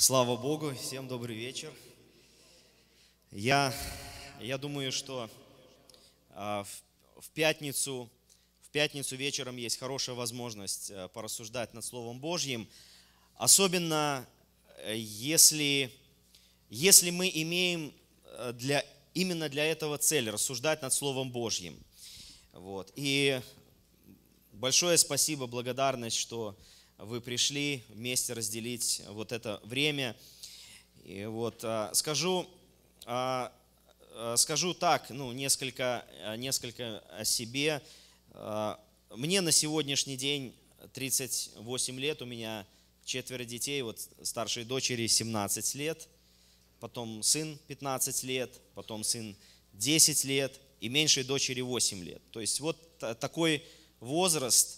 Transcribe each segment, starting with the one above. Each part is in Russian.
Слава Богу, всем добрый вечер. Я, я думаю, что э, в, в, пятницу, в пятницу вечером есть хорошая возможность э, порассуждать над Словом Божьим, особенно э, если, если мы имеем э, для, именно для этого цель рассуждать над Словом Божьим. Вот. И большое спасибо, благодарность, что вы пришли вместе разделить вот это время. И вот а, скажу, а, а, скажу так, ну, несколько, несколько о себе. Мне на сегодняшний день 38 лет, у меня четверо детей, вот старшей дочери 17 лет, потом сын 15 лет, потом сын 10 лет и меньшей дочери 8 лет. То есть вот такой возраст –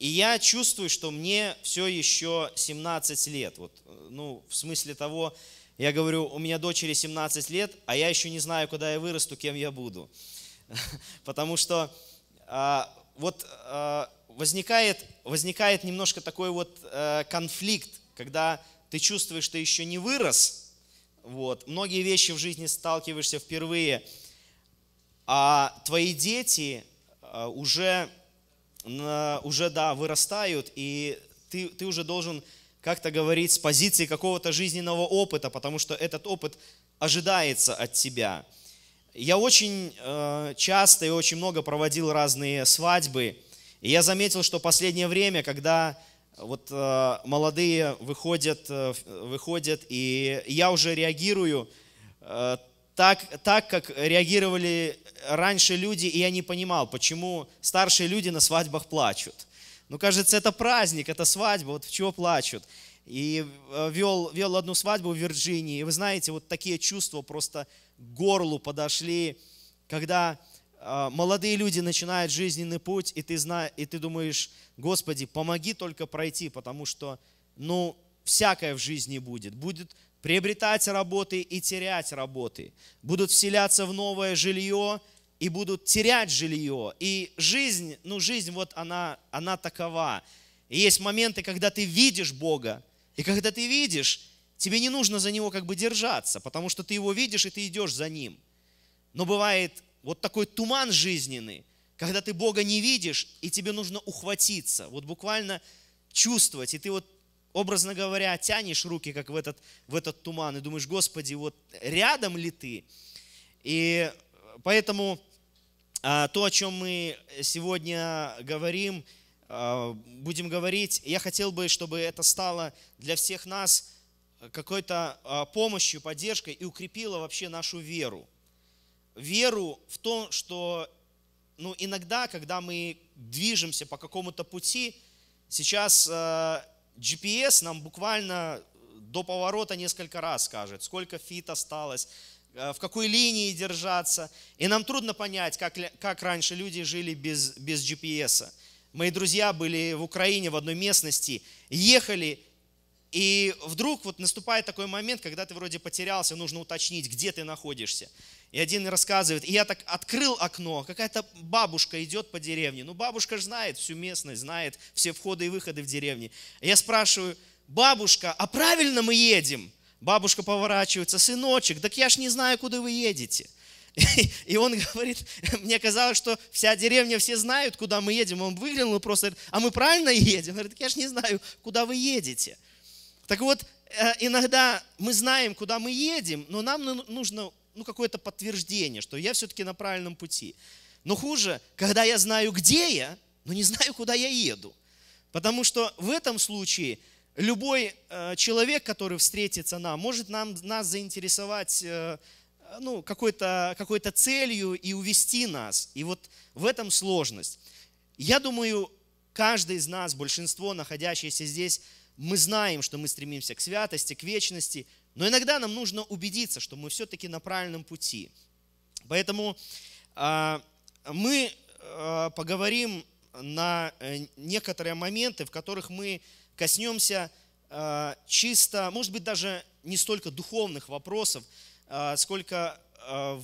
и я чувствую, что мне все еще 17 лет. Вот, э, ну, в смысле того, я говорю, у меня дочери 17 лет, а я еще не знаю, куда я вырасту, кем я буду. Потому что а, вот а, возникает, возникает немножко такой вот э, конфликт, когда ты чувствуешь, что еще не вырос, вот, многие вещи в жизни сталкиваешься впервые, а твои дети э, уже уже, да, вырастают, и ты, ты уже должен как-то говорить с позиции какого-то жизненного опыта, потому что этот опыт ожидается от тебя. Я очень э, часто и очень много проводил разные свадьбы, и я заметил, что последнее время, когда вот э, молодые выходят, э, выходят, и я уже реагирую э, так, так, как реагировали раньше люди, и я не понимал, почему старшие люди на свадьбах плачут. Ну, кажется, это праздник, это свадьба, вот в чего плачут. И э, вел, вел одну свадьбу в Вирджинии, и вы знаете, вот такие чувства просто горлу подошли, когда э, молодые люди начинают жизненный путь, и ты, зна, и ты думаешь, Господи, помоги только пройти, потому что, ну, всякое в жизни будет. Будет приобретать работы и терять работы, будут вселяться в новое жилье и будут терять жилье. И жизнь, ну жизнь вот она, она такова. И есть моменты, когда ты видишь Бога, и когда ты видишь, тебе не нужно за Него как бы держаться, потому что ты Его видишь, и ты идешь за Ним. Но бывает вот такой туман жизненный, когда ты Бога не видишь, и тебе нужно ухватиться, вот буквально чувствовать, и ты вот образно говоря, тянешь руки, как в этот, в этот туман, и думаешь, Господи, вот рядом ли Ты? И поэтому а, то, о чем мы сегодня говорим, а, будем говорить, я хотел бы, чтобы это стало для всех нас какой-то а, помощью, поддержкой и укрепило вообще нашу веру. Веру в то, что ну, иногда, когда мы движемся по какому-то пути, сейчас GPS нам буквально э, до поворота несколько раз скажет, сколько фит осталось, э, в какой линии держаться. И нам трудно понять, как, как раньше люди жили без, без GPS. Мои друзья были в Украине в одной местности, ехали, и вдруг вот наступает такой момент, когда ты вроде потерялся, нужно уточнить, где ты находишься. И один рассказывает, и я так открыл окно, какая-то бабушка идет по деревне. Ну, бабушка же знает всю местность, знает все входы и выходы в деревне. Я спрашиваю, бабушка, а правильно мы едем? Бабушка поворачивается, сыночек, так я ж не знаю, куда вы едете. И он говорит, мне казалось, что вся деревня, все знают, куда мы едем. Он выглянул и просто говорит, а мы правильно едем? Он говорит, я ж не знаю, куда вы едете. Так вот, э, иногда мы знаем, куда мы едем, но нам нужно ну, какое-то подтверждение, что я все-таки на правильном пути. Но хуже, когда я знаю, где я, но не знаю, куда я еду. Потому что в этом случае любой э, человек, который встретится нам, может нам, нас заинтересовать э, ну, какой-то какой целью и увести нас. И вот в этом сложность. Я думаю, каждый из нас, большинство находящиеся здесь, мы знаем, что мы стремимся к святости, к вечности – но иногда нам нужно убедиться, что мы все-таки на правильном пути. Поэтому э, мы э, поговорим на э, некоторые моменты, в которых мы коснемся э, а, чисто, может быть, даже не столько духовных вопросов, э, сколько э,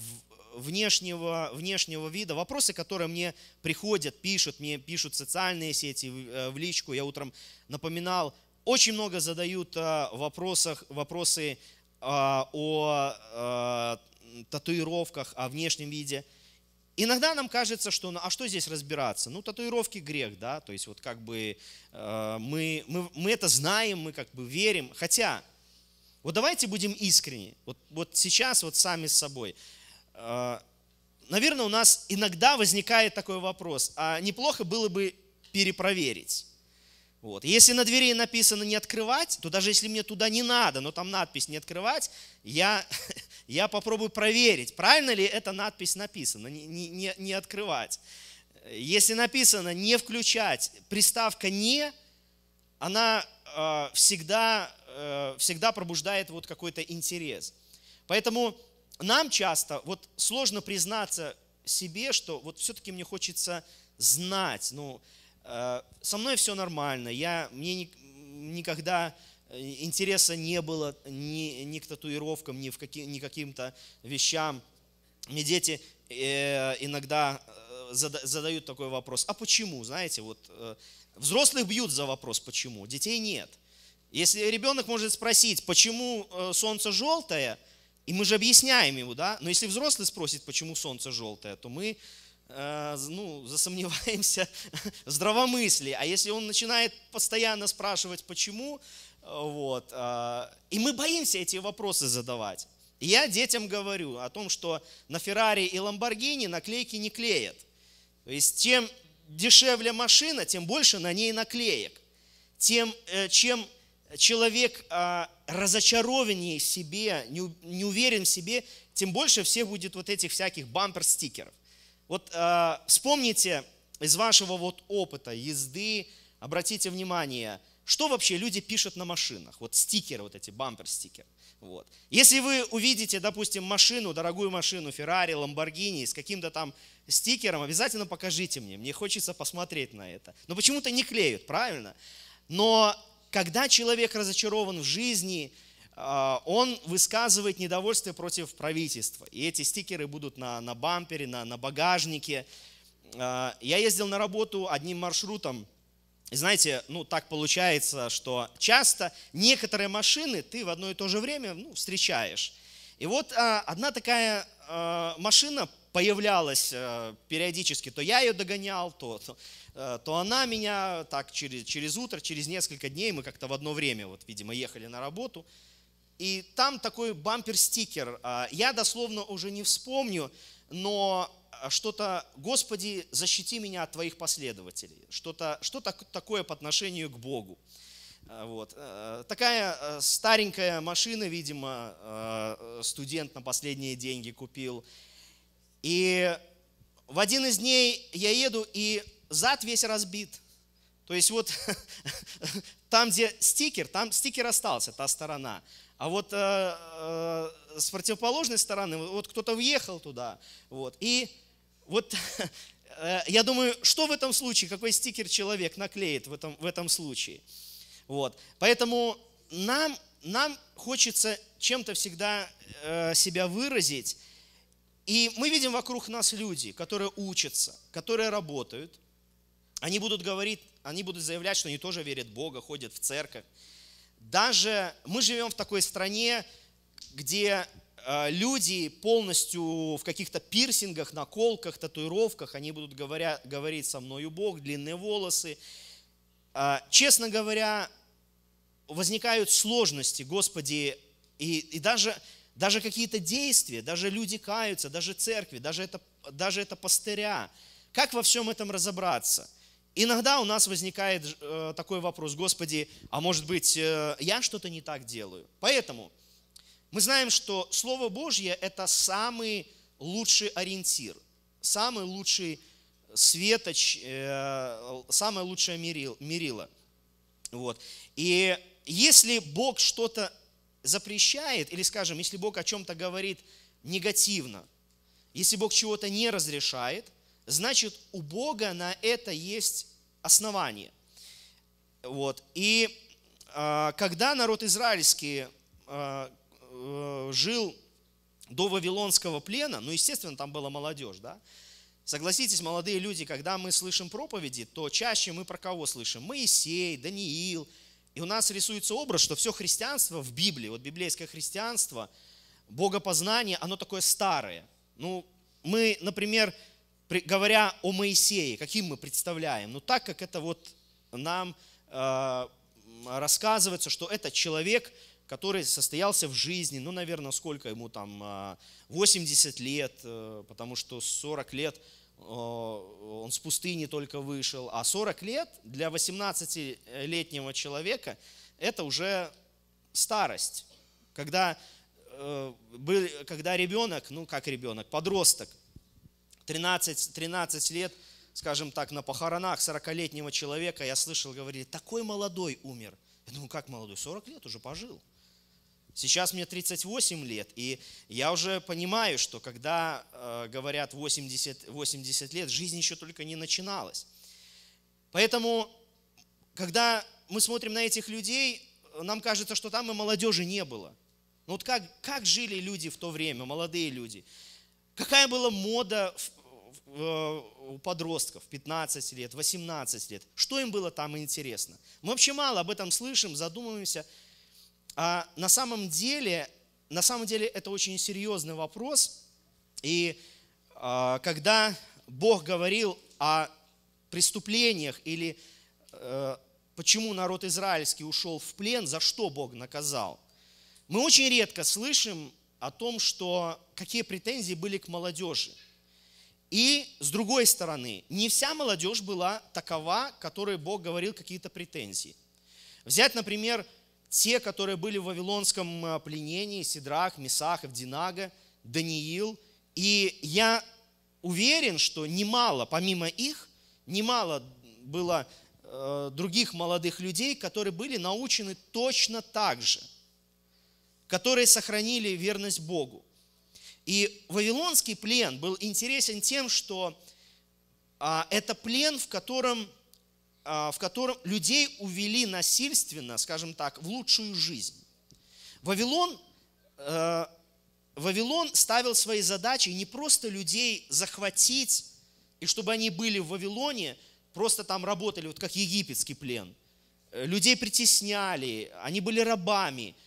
внешнего, внешнего вида. Вопросы, которые мне приходят, пишут, мне пишут социальные сети в э, личку. Я утром напоминал очень много задают о а, вопросах, вопросы а, о, о, а, татуировках, о внешнем виде. Иногда нам кажется, что ну, а что здесь разбираться? Ну, татуировки грех, да, то есть вот как бы э, мы, мы, мы это знаем, мы как бы верим. Хотя, вот давайте будем искренни, вот, вот сейчас вот сами с собой. Э, наверное, у нас иногда возникает такой вопрос, а неплохо было бы перепроверить. Вот. Если на двери написано «не открывать», то даже если мне туда не надо, но там надпись «не открывать», я, я попробую проверить, правильно ли эта надпись написана «не, не, не открывать». Если написано «не включать», приставка «не», она э, всегда, э, всегда пробуждает вот какой-то интерес. Поэтому нам часто вот сложно признаться себе, что вот все-таки мне хочется знать, ну, Э, со мной все нормально, я, мне никогда э, интереса не было ни, ни к татуировкам, ни, в каки, ни к каким-то вещам. Мне дети э, иногда задают такой вопрос, а почему, знаете, вот взрослых бьют за вопрос, почему, детей нет. Если ребенок может спросить, почему солнце желтое, и мы же объясняем ему, да, но если взрослый спросит, почему солнце желтое, то мы Э, ну, засомневаемся в здравомыслии. А если он начинает постоянно спрашивать, почему, э, вот, э, и мы боимся эти вопросы задавать. я детям говорю о том, что на Феррари и Ламборгини наклейки не клеят. То есть, чем дешевле машина, тем больше на ней наклеек. Тем, чем человек разочарованнее в себе, не уверен в себе, тем больше всех будет вот этих всяких бампер-стикеров. Вот э, вспомните из вашего вот опыта езды, обратите внимание, что вообще люди пишут на машинах? Вот стикеры вот эти, бампер стикеры. Вот. Если вы увидите, допустим, машину, дорогую машину, Феррари, Ламборгини с каким-то там стикером, обязательно покажите мне, мне хочется посмотреть на это. Но почему-то не клеют, правильно? Но когда человек разочарован в жизни, а, он высказывает недовольство против правительства. И эти стикеры будут на, на бампере, на, на багажнике. А, я ездил на работу одним маршрутом. И знаете, ну так получается, что часто некоторые машины ты в одно и то же время ну, встречаешь. И вот а, одна такая машина появлялась периодически, то я ее догонял, то, то, то она меня так через, через утро, через несколько дней, мы как-то в одно время, вот, видимо, ехали на работу – и там такой бампер-стикер. А, я дословно уже не вспомню, но а, что-то «Господи, защити меня от твоих последователей». Что-то что такое по отношению к Богу. А, вот. Такая старенькая машина, видимо, студент на последние деньги купил. И в один из дней я еду, и зад весь разбит. То есть вот там, где стикер, там стикер остался, та сторона – а вот э, э, с противоположной стороны, вот кто-то въехал туда, вот, и вот э, я думаю, что в этом случае, какой стикер человек наклеит в этом, в этом случае. Вот. Поэтому нам, нам хочется чем-то всегда э, себя выразить. И мы видим вокруг нас люди, которые учатся, которые работают. Они будут говорить, они будут заявлять, что они тоже верят в Бога, ходят в церковь даже мы живем в такой стране, где э, люди полностью в каких-то пирсингах, наколках, татуировках, они будут говоря, говорить со мною Бог, длинные волосы. Э, честно говоря, возникают сложности, Господи, и, и даже, даже какие-то действия, даже люди каются, даже церкви, даже это, даже это пастыря. Как во всем этом разобраться – Иногда у нас возникает э, такой вопрос, Господи, а может быть э, я что-то не так делаю? Поэтому мы знаем, что Слово Божье – это самый лучший ориентир, самый лучший светоч, э, самое лучшее мерило. Вот. И если Бог что-то запрещает, или, скажем, если Бог о чем-то говорит негативно, если Бог чего-то не разрешает, значит, у Бога на это есть основание. Вот. И э, когда народ израильский э, э, жил до Вавилонского плена, ну, естественно, там была молодежь, да, Согласитесь, молодые люди, когда мы слышим проповеди, то чаще мы про кого слышим? Моисей, Даниил. И у нас рисуется образ, что все христианство в Библии, вот библейское христианство, богопознание, оно такое старое. Ну, мы, например, говоря о Моисее, каким мы представляем? Ну, так как это вот нам э, рассказывается, что это человек, который состоялся в жизни, ну, наверное, сколько ему там, 80 э, лет, э, потому что 40 лет э, он с пустыни только вышел, а 40 лет для 18-летнего человека это уже старость, когда, когда ребенок, ну как ребенок, подросток, 13, 13 лет, скажем так, на похоронах 40-летнего человека я слышал, говорили, такой молодой умер. Я думаю, как молодой? 40 лет уже пожил. Сейчас мне 38 лет, и я уже понимаю, что когда э, говорят 80, 80 лет, жизнь еще только не начиналась. Поэтому, когда мы смотрим на этих людей, нам кажется, что там и молодежи не было. Ну вот как, как жили люди в то время, молодые люди? Какая была мода в Э, у подростков 15 лет, 18 лет, что им было там интересно. Мы вообще мало об этом слышим, задумываемся. А на самом деле, на самом деле это очень серьезный вопрос. И а, когда Бог говорил о преступлениях или а, почему народ израильский ушел в плен, за что Бог наказал, мы очень редко слышим о том, что какие претензии были к молодежи – и с другой стороны, не вся молодежь была такова, которой Бог говорил какие-то претензии. Взять, например, те, которые были в вавилонском э, пленении, Сидрах, Месах, Евдинага, Даниил. И я уверен, что немало, помимо их, немало было э, других молодых людей, которые были научены точно так же, которые сохранили верность Богу. И Вавилонский плен был интересен тем, что а, это плен, в котором, а, в котором людей увели насильственно, скажем так, в лучшую жизнь. Вавилон, э, Вавилон ставил своей задачей не просто людей захватить, и чтобы они были в Вавилоне, просто там работали, вот как египетский плен. Э, людей притесняли, они были рабами –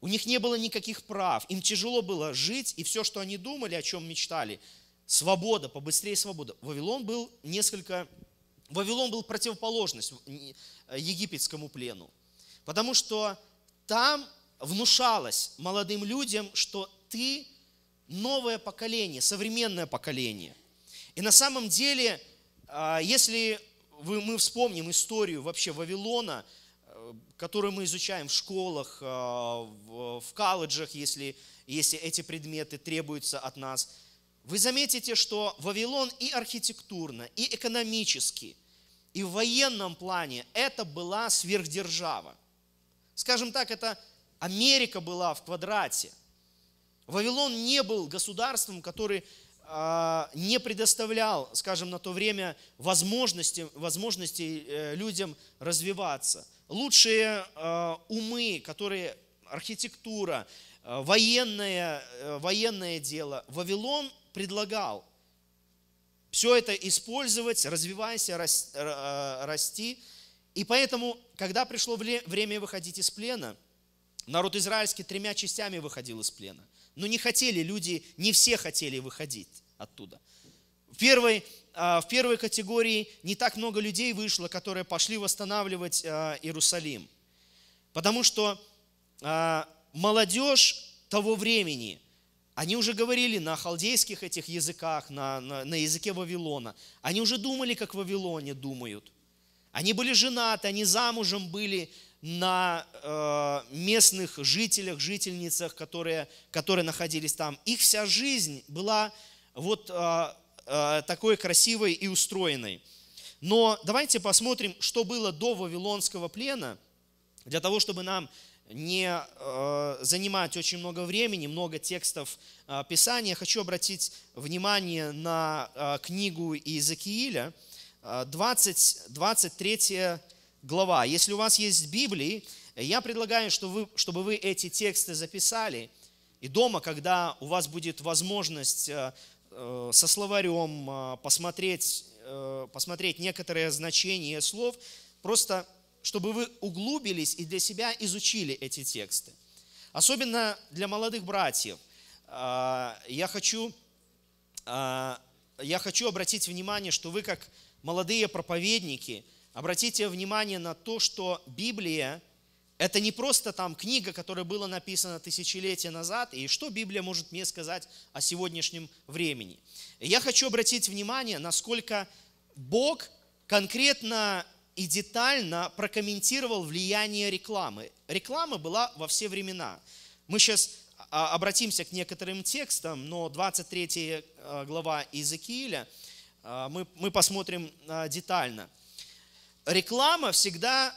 у них не было никаких прав, им тяжело было жить, и все, что они думали, о чем мечтали, свобода, побыстрее свобода. Вавилон был несколько... Вавилон был противоположность э, египетскому плену, потому что там внушалось молодым людям, что ты новое поколение, современное поколение. И на самом деле, а, если мы вспомним историю вообще Вавилона – которые мы изучаем в школах, а, в колледжах, если, если эти предметы требуются от нас, вы заметите, что Вавилон и архитектурно, и экономически, и в военном плане это была сверхдержава. Скажем так, это Америка была в квадрате. Вавилон не был государством, который а, не предоставлял, скажем, на то время возможности, возможности э, людям развиваться. Лучшие э, умы, которые архитектура, э, военное, военное дело, Вавилон предлагал все это использовать, развивайся, расти. И поэтому, когда пришло время выходить из плена, народ израильский тремя частями выходил из плена – но не хотели люди, не все хотели выходить оттуда. В первой, а, в первой категории не так много людей вышло, которые пошли восстанавливать а, Иерусалим. Потому что а, молодежь того времени, они уже говорили на халдейских этих языках, на, на, на языке Вавилона. Они уже думали, как в Вавилоне думают. Они были женаты, они замужем были, на э, местных жителях, жительницах, которые, которые находились там. Их вся жизнь была вот э, э, такой красивой и устроенной. Но давайте посмотрим, что было до Вавилонского плена, для того, чтобы нам не э, занимать очень много времени, много текстов э, Писания, хочу обратить внимание на э, книгу Иезекииля, 20, э, 23 глава. Если у вас есть Библии, я предлагаю, чтобы вы, чтобы вы эти тексты записали. И дома, когда у вас будет возможность э, э, со словарем э, посмотреть, посмотреть некоторые значения слов, просто чтобы вы углубились и для себя изучили эти тексты. Особенно для молодых братьев. Я хочу, я хочу обратить внимание, что вы как молодые проповедники – Обратите внимание на то, что Библия – это не просто там книга, которая была написана тысячелетия назад, и что Библия может мне сказать о сегодняшнем времени. Я хочу обратить внимание, насколько Бог конкретно и детально прокомментировал влияние рекламы. Реклама была во все времена. Мы сейчас а, обратимся к некоторым текстам, но 23 а, глава Иезекииля а, мы, мы посмотрим детально – реклама всегда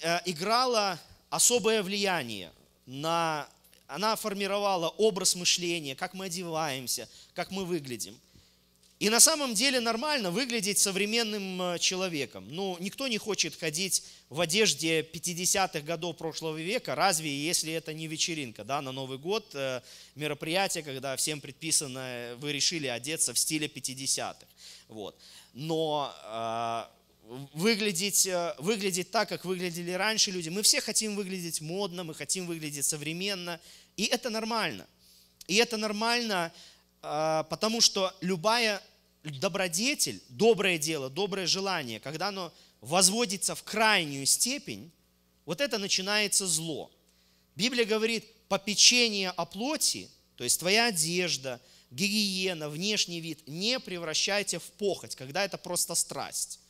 э, играла особое влияние на... Она формировала образ мышления, как мы одеваемся, как мы выглядим. И на самом деле нормально выглядеть современным э, человеком. Ну, никто не хочет ходить в одежде 50-х годов прошлого века, разве если это не вечеринка, да, на Новый год, э, мероприятие, когда всем предписано, вы решили одеться в стиле 50-х. Вот. Но выглядеть, э, выглядеть так, как выглядели раньше люди. Мы все хотим выглядеть модно, мы хотим выглядеть современно. И это нормально. И это нормально, э, потому что любая добродетель, доброе дело, доброе желание, когда оно возводится в крайнюю степень, вот это начинается зло. Библия говорит, попечение о плоти, то есть твоя одежда, гигиена, внешний вид, не превращайте в похоть, когда это просто страсть.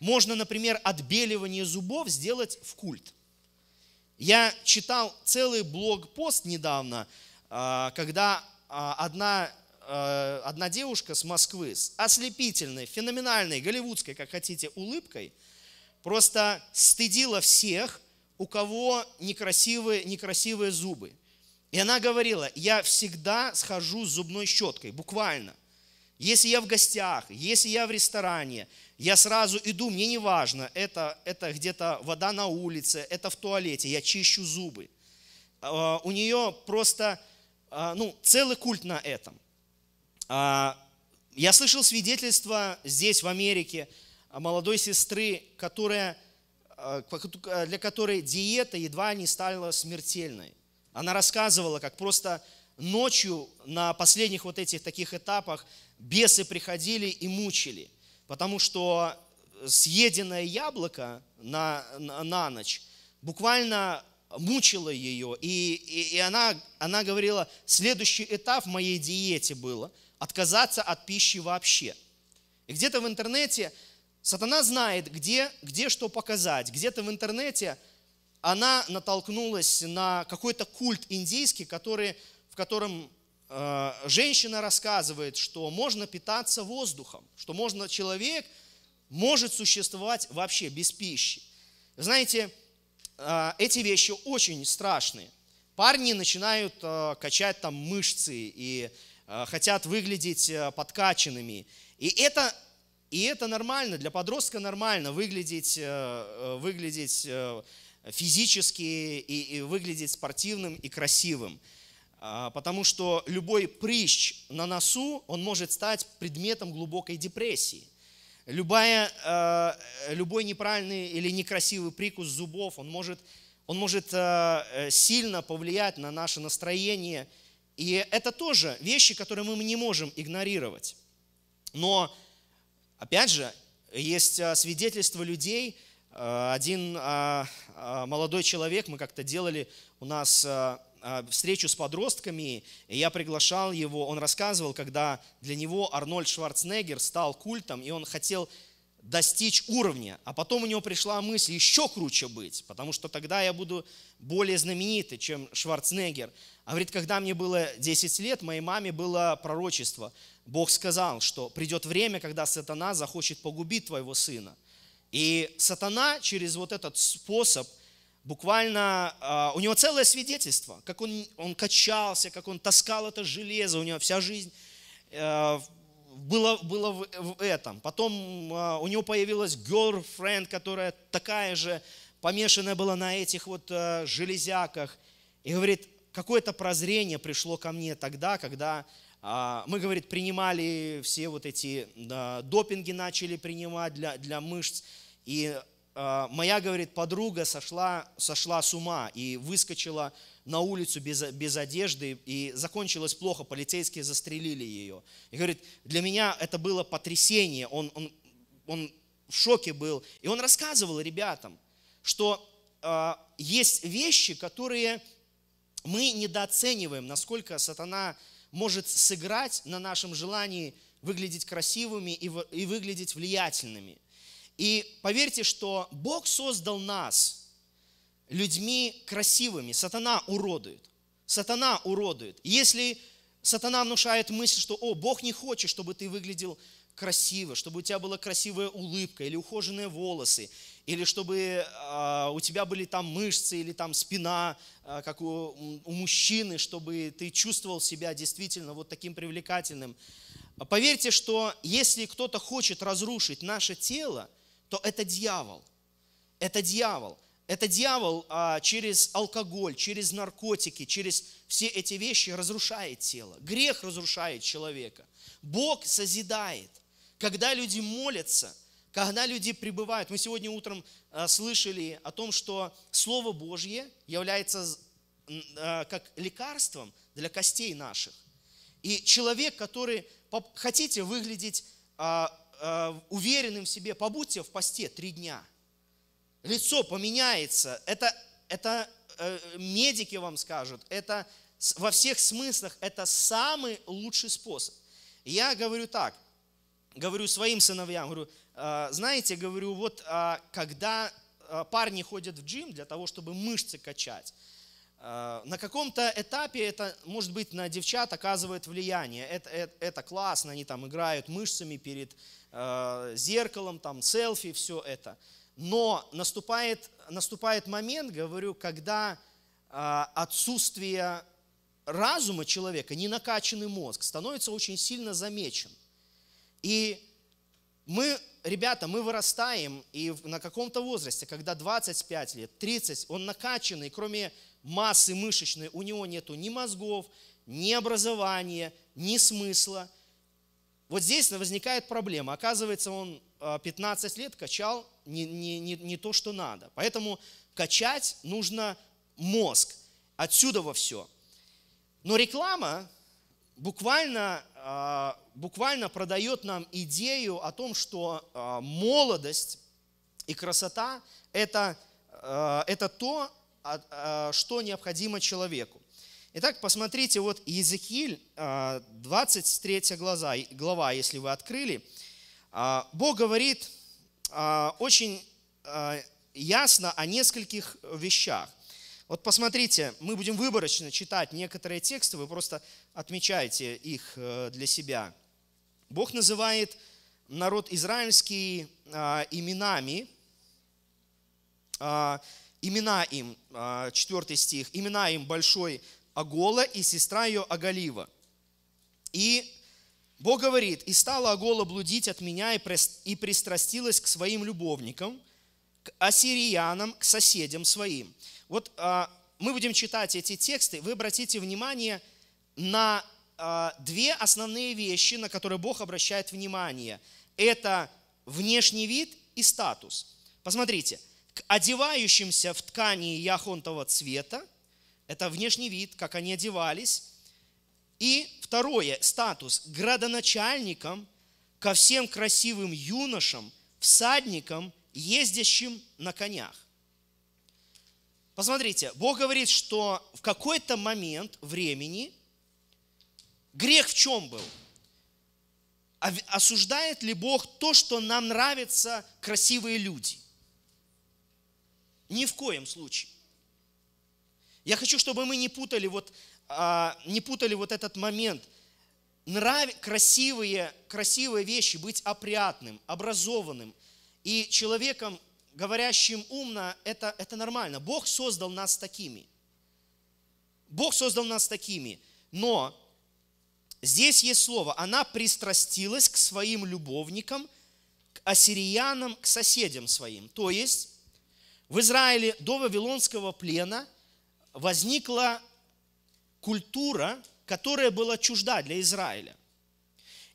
Можно, например, отбеливание зубов сделать в культ. Я читал целый блог-пост недавно, а, когда а, одна, а, одна девушка с Москвы с ослепительной, феноменальной, голливудской, как хотите, улыбкой просто стыдила всех, у кого некрасивые, некрасивые зубы. И она говорила, я всегда схожу с зубной щеткой, буквально – если я в гостях, если я в ресторане, я сразу иду, мне не важно, это, это где-то вода на улице, это в туалете, я чищу зубы. А, у нее просто а, ну, целый культ на этом. А, я слышал свидетельство здесь, в Америке, молодой сестры, которая, для которой диета едва не стала смертельной. Она рассказывала, как просто ночью на последних вот этих таких этапах – бесы приходили и мучили, потому что съеденное яблоко на, на, на ночь буквально мучило ее, и, и, и она, она говорила, следующий этап в моей диете было отказаться от пищи вообще. И где-то в интернете сатана знает, где, где что показать. Где-то в интернете она натолкнулась на какой-то культ индийский, который, в котором Э, женщина рассказывает, что можно питаться воздухом, что можно человек может существовать вообще без пищи. знаете, э, эти вещи очень страшные. Парни начинают э, качать там мышцы и хотят выглядеть подкачанными. И это, и это нормально, для подростка нормально выглядеть, выглядеть физически и, и выглядеть спортивным и красивым. А, потому что любой прыщ на носу, он может стать предметом глубокой депрессии. Любая, а, любой неправильный или некрасивый прикус зубов, он может, он может а, э, сильно повлиять на наше настроение. И это тоже вещи, которые мы не можем игнорировать. Но, опять же, есть свидетельства людей. Один молодой человек, мы как-то делали у нас а, встречу с подростками, и я приглашал его, он рассказывал, когда для него Арнольд Шварценеггер стал культом, и он хотел достичь уровня, а потом у него пришла мысль еще круче быть, потому что тогда я буду более знаменитый, чем Шварценеггер. А говорит, когда мне было 10 лет, моей маме было пророчество. Бог сказал, что придет время, когда сатана захочет погубить твоего сына. И сатана через вот этот способ – буквально, а, у него целое свидетельство, как он, он качался, как он таскал это железо, у него вся жизнь было, э, было в, в этом. Потом а, у него появилась girlfriend, которая такая же, помешанная была на этих вот э, железяках. И говорит, какое-то прозрение пришло ко мне тогда, когда а, мы, говорит, принимали все вот эти допинги, начали принимать для, для мышц. И Э, моя, говорит, подруга сошла, сошла с ума и выскочила на улицу без, без одежды, и закончилось плохо, полицейские застрелили ее. И говорит, для меня это было потрясение, он, он, он в шоке был. И он рассказывал ребятам, что э, есть вещи, которые мы недооцениваем, насколько сатана может сыграть на нашем желании выглядеть красивыми и, и выглядеть влиятельными – и поверьте, что Бог создал нас людьми красивыми. Сатана уродует. Сатана уродует. Если сатана внушает мысль, что, о, Бог не хочет, чтобы ты выглядел красиво, чтобы у тебя была красивая улыбка или ухоженные волосы, или чтобы э, у тебя были там мышцы или там спина, э, как у, у мужчины, чтобы ты чувствовал себя действительно вот таким привлекательным. Поверьте, что если кто-то хочет разрушить наше тело – то это дьявол. Это дьявол. Это дьявол а, через алкоголь, через наркотики, через все эти вещи разрушает тело. Грех разрушает человека. Бог созидает. Когда люди молятся, когда люди пребывают. Мы сегодня утром а, слышали о том, что Слово Божье является а, как лекарством для костей наших. И человек, который, хотите выглядеть а, Э, уверенным в себе, побудьте в посте три дня. Лицо поменяется. Это, это э, медики вам скажут. Это во всех смыслах это самый лучший способ. Я говорю так, говорю своим сыновьям, говорю, э, знаете, говорю, вот а, э, когда парни ходят в джим для того, чтобы мышцы качать, а, на каком-то этапе это, может быть, на девчат оказывает влияние. Это, это, это классно, они там играют мышцами перед э, зеркалом, там селфи, все это. Но наступает, наступает момент, говорю, когда э, отсутствие разума человека, не накачанный мозг, становится очень сильно замечен. И мы, ребята, мы вырастаем, и на каком-то возрасте, когда 25 лет, 30, он накачанный, кроме массы мышечной, у него нету ни мозгов, ни образования, ни смысла. Вот здесь возникает проблема. Оказывается, он 15 а, лет качал не, не, не, не то, что надо. Поэтому качать нужно мозг. Отсюда во все. Но реклама буквально, а, буквально продает нам идею о том, что а, молодость и красота это, это то, а, а, что необходимо человеку. Итак, посмотрите, вот Иезекииль, 23 а, глаза, глава, если вы открыли. Бог говорит очень ясно о нескольких вещах. Вот посмотрите, мы будем выборочно читать некоторые тексты, вы просто отмечаете их э, для себя. Бог называет народ израильский именами, Имена им, 4 а, стих, имена им большой Агола и сестра ее Агалива. И Бог говорит, «И стала Агола блудить от меня и пристрастилась к своим любовникам, к ассириянам, к соседям своим». Вот а, мы будем читать эти тексты, вы обратите внимание на а, две основные вещи, на которые Бог обращает внимание. Это внешний вид и статус. Посмотрите – к одевающимся в ткани яхонтового цвета, это внешний вид, как они одевались, и второе, статус, градоначальникам ко всем красивым юношам, всадникам, ездящим на конях. Посмотрите, Бог говорит, что в какой-то момент времени грех в чем был? Осуждает ли Бог то, что нам нравятся красивые люди? Ни в коем случае. Я хочу, чтобы мы не путали вот, а, не путали вот этот момент. Нрав... Красивые, красивые вещи, быть опрятным, образованным и человеком, говорящим умно, это, это нормально. Бог создал нас такими. Бог создал нас такими. Но здесь есть слово. Она пристрастилась к своим любовникам, к ассириянам, к соседям своим. То есть в Израиле до Вавилонского плена возникла культура, которая была чужда для Израиля.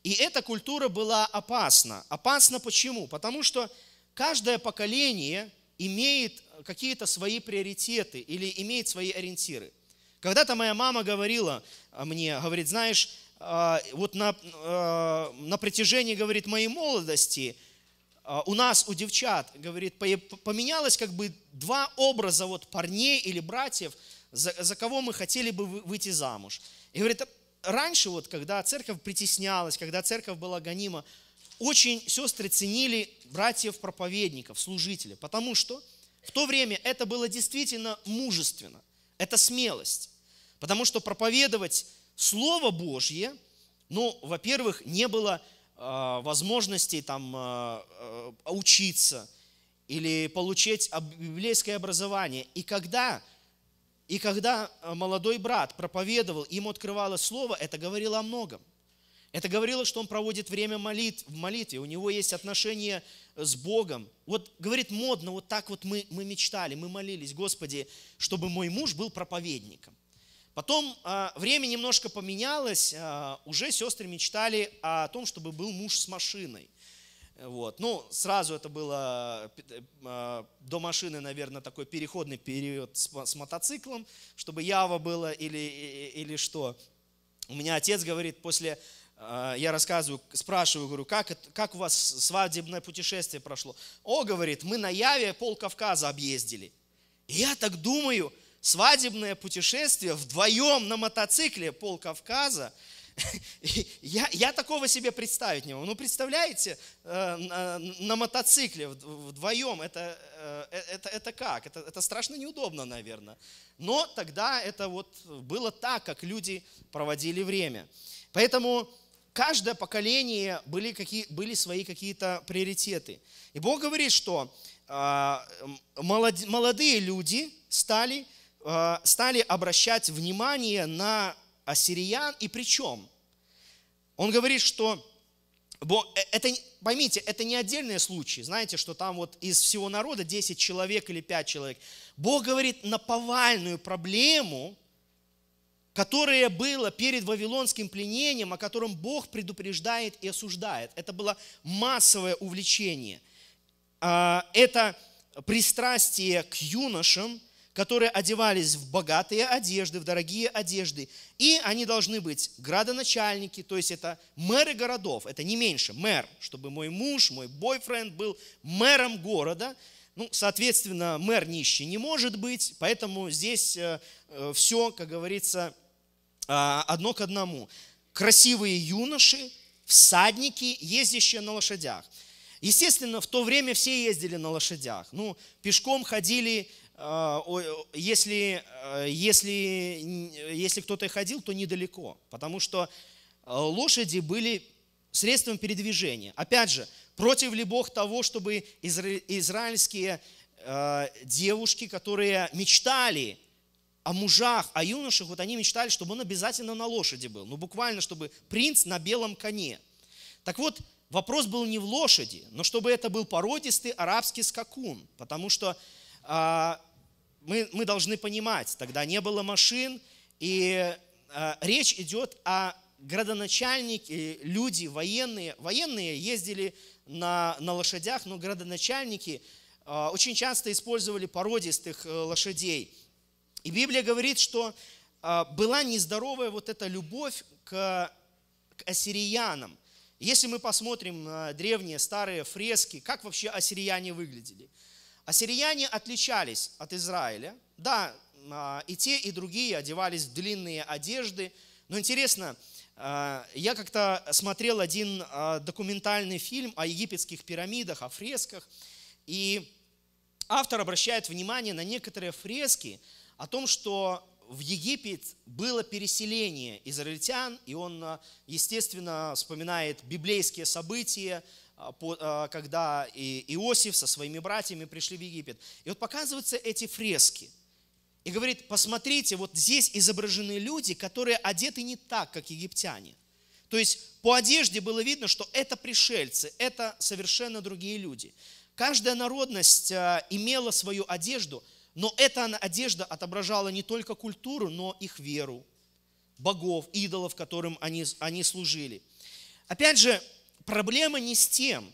И эта культура была опасна. Опасна почему? Потому что каждое поколение имеет какие-то свои приоритеты или имеет свои ориентиры. Когда-то моя мама говорила а, мне, говорит, знаешь, а, вот на, а, на протяжении, говорит, моей молодости – а, у нас, у девчат, говорит, поменялось как бы два образа вот парней или братьев, за, за кого мы хотели бы выйти замуж. И говорит, «А раньше вот, когда церковь притеснялась, когда церковь была гонима, очень сестры ценили братьев-проповедников, служителей, потому что в то время это было действительно мужественно, это смелость. Потому что проповедовать Слово Божье, ну, во-первых, не было а, возможностей там а, а, учиться или получить библейское образование. И когда, и когда молодой брат проповедовал, ему открывало слово, это говорило о многом. Это говорило, что он проводит время молит, в молитве, у него есть отношения с Богом. Вот, говорит, модно, вот так вот мы, мы мечтали, мы молились, Господи, чтобы мой муж был проповедником. Потом а, время немножко поменялось, а, уже сестры мечтали о том, чтобы был муж с машиной. Вот. Ну, сразу это было а, а, до машины, наверное, такой переходный период с, с мотоциклом, чтобы Ява было или, или что. У меня отец говорит, после, а, я рассказываю, спрашиваю, говорю, как, как у вас свадебное путешествие прошло? О, говорит, мы на Яве пол Кавказа объездили. И я так думаю, свадебное путешествие вдвоем на мотоцикле пол Кавказа. Я, я такого себе представить не могу. Ну, представляете, э, на, на мотоцикле вдвоем это, э, э, это, это как? Это, это страшно неудобно, наверное. Но тогда это вот было так, как люди проводили время. Поэтому каждое поколение были, какие, были свои какие-то приоритеты. И Бог говорит, что молодые люди стали Э, стали обращать внимание на ассириян, и причем он говорит, что э, это, поймите, это не отдельные случаи, знаете, что там вот из всего народа 10 человек или 5 человек. Бог говорит на повальную проблему, которая была перед вавилонским пленением, о котором Бог предупреждает и осуждает. Это было массовое увлечение. А, это пристрастие к юношам – которые одевались в богатые одежды, в дорогие одежды. И они должны быть градоначальники, то есть это мэры городов, это не меньше, мэр, чтобы мой муж, мой бойфренд был мэром города. Ну, соответственно, мэр нищий не может быть, поэтому здесь э, э, все, как говорится, э, одно к одному. Красивые юноши, всадники, ездящие на лошадях. Естественно, в то время все ездили на лошадях. Ну, пешком ходили а, если, э, если, если кто-то и ходил, то недалеко, потому что э, лошади были средством передвижения. Опять же, против ли Бог того, чтобы израильские э, девушки, которые мечтали о мужах, о юношах, вот они мечтали, чтобы он обязательно на лошади был, ну буквально, чтобы принц на белом коне. Так вот, вопрос был не в лошади, но чтобы это был породистый арабский скакун, потому что а, мы, мы должны понимать, тогда не было машин, и э, речь идет о градоначальнике, люди, военные. Военные ездили на, на лошадях, но градоначальники э, очень часто использовали породистых э, лошадей. И Библия говорит, что э, была нездоровая вот эта любовь к, к ассириянам. Если мы посмотрим на древние старые фрески, как вообще ассирияне выглядели – Ассирияне отличались от Израиля. Да, а, и те, и другие одевались в длинные одежды. Но интересно, а, я как-то смотрел один а, документальный фильм о египетских пирамидах, о фресках, и автор обращает внимание на некоторые фрески о том, что в Египет было переселение израильтян, и он, естественно, вспоминает библейские события – а, а, когда Иосиф со своими братьями пришли в Египет. И вот показываются эти фрески. И говорит, посмотрите, вот здесь изображены люди, которые одеты не так, как египтяне. То есть по одежде было видно, что это пришельцы, это совершенно другие люди. Каждая народность а, имела свою одежду, но эта одежда отображала не только культуру, но их веру, богов, идолов, которым они, они служили. Опять же, проблема не с тем,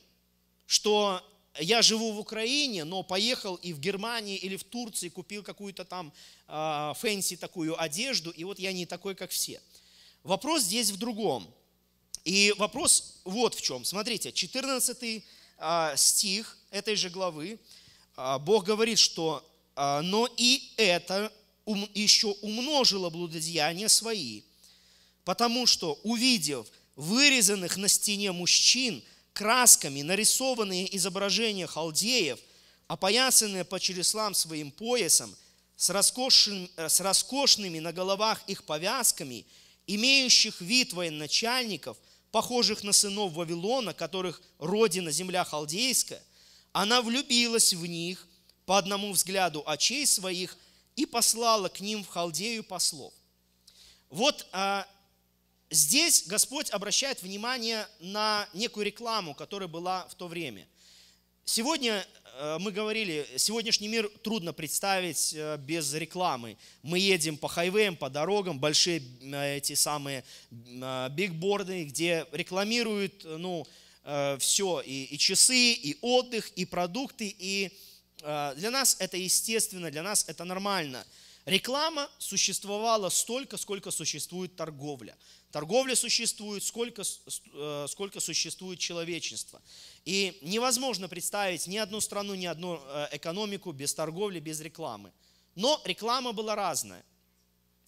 что я живу в Украине, но поехал и в Германии или в Турции купил какую-то там э, фэнси такую одежду, и вот я не такой, как все. Вопрос здесь в другом. И вопрос вот в чем. Смотрите, 14 э, а, стих этой же главы. Э, Бог говорит, что э, «но и это ум, еще умножило блудодеяния свои, потому что, увидев, вырезанных на стене мужчин красками, нарисованные изображения халдеев, опоясанные по череслам своим поясом, с, роскошным, с роскошными на головах их повязками, имеющих вид военачальников, похожих на сынов Вавилона, которых родина земля халдейская, она влюбилась в них по одному взгляду очей своих и послала к ним в Халдею послов. Вот а, Здесь Господь обращает внимание на некую рекламу, которая была в то время. Сегодня э, мы говорили, сегодняшний мир трудно представить э, без рекламы. Мы едем по хайвеям, по дорогам, большие э, эти самые бигборды, где рекламируют ну, все, и, и часы, и отдых, и продукты, и для нас это естественно, для нас это нормально. Реклама существовала столько, сколько существует торговля. Торговля существует, сколько, э, сколько существует человечество. И невозможно представить ни одну страну, ни одну э, экономику без торговли, без рекламы. Но реклама была разная.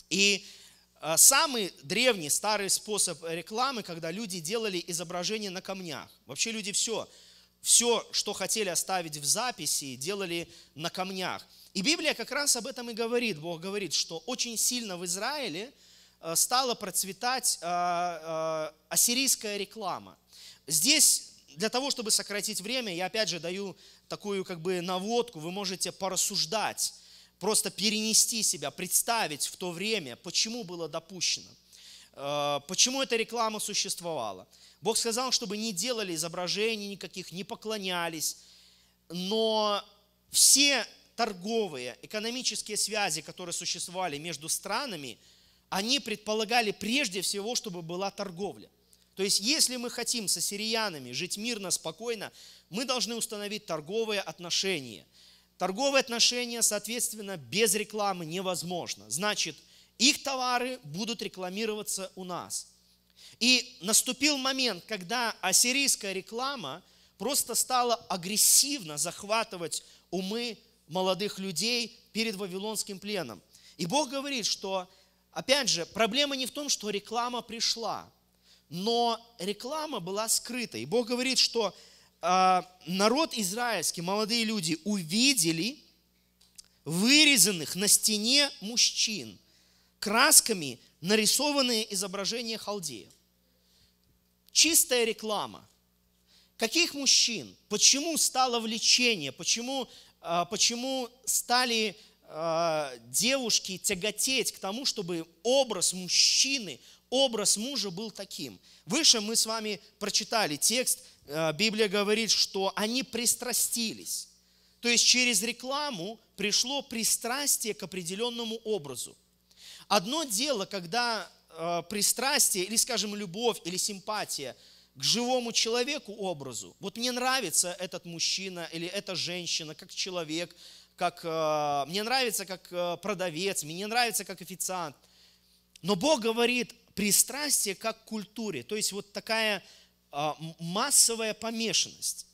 И э, самый древний, старый способ рекламы, когда люди делали изображения на камнях. Вообще люди все, все, что хотели оставить в записи, делали на камнях. И Библия как раз об этом и говорит. Бог говорит, что очень сильно в Израиле – Э, стала процветать э, э, ассирийская реклама. Здесь для того, чтобы сократить время, я опять же даю такую как бы наводку, вы можете порассуждать, просто перенести себя, представить в то время, почему было допущено, почему эта реклама существовала. Бог сказал, чтобы не делали изображений никаких, не поклонялись, но все торговые, экономические связи, которые существовали между странами – они предполагали прежде всего, чтобы была торговля. То есть, если мы хотим с ассириянами жить мирно, спокойно, мы должны установить торговые отношения. Торговые отношения, соответственно, без рекламы невозможно. Значит, их товары будут рекламироваться у нас. И наступил момент, когда ассирийская реклама просто стала агрессивно захватывать умы молодых людей перед вавилонским пленом. И Бог говорит, что Опять же, проблема не в том, что реклама пришла, но реклама была скрыта. И Бог говорит, что э, народ израильский, молодые люди, увидели вырезанных на стене мужчин красками нарисованные изображения халдеев. Чистая реклама. Каких мужчин? Почему стало влечение? Почему, э, почему стали Э, девушки тяготеть к тому, чтобы образ мужчины, образ мужа был таким. Выше мы с вами прочитали текст, э, Библия говорит, что они пристрастились. То есть через рекламу пришло пристрастие к определенному образу. Одно дело, когда э, пристрастие или, скажем, любовь или симпатия к живому человеку образу. Вот мне нравится этот мужчина или эта женщина как человек – как э, мне нравится как э, продавец, мне нравится как официант. Но Бог говорит пристрастие как культуре, то есть вот такая а, массовая помешанность.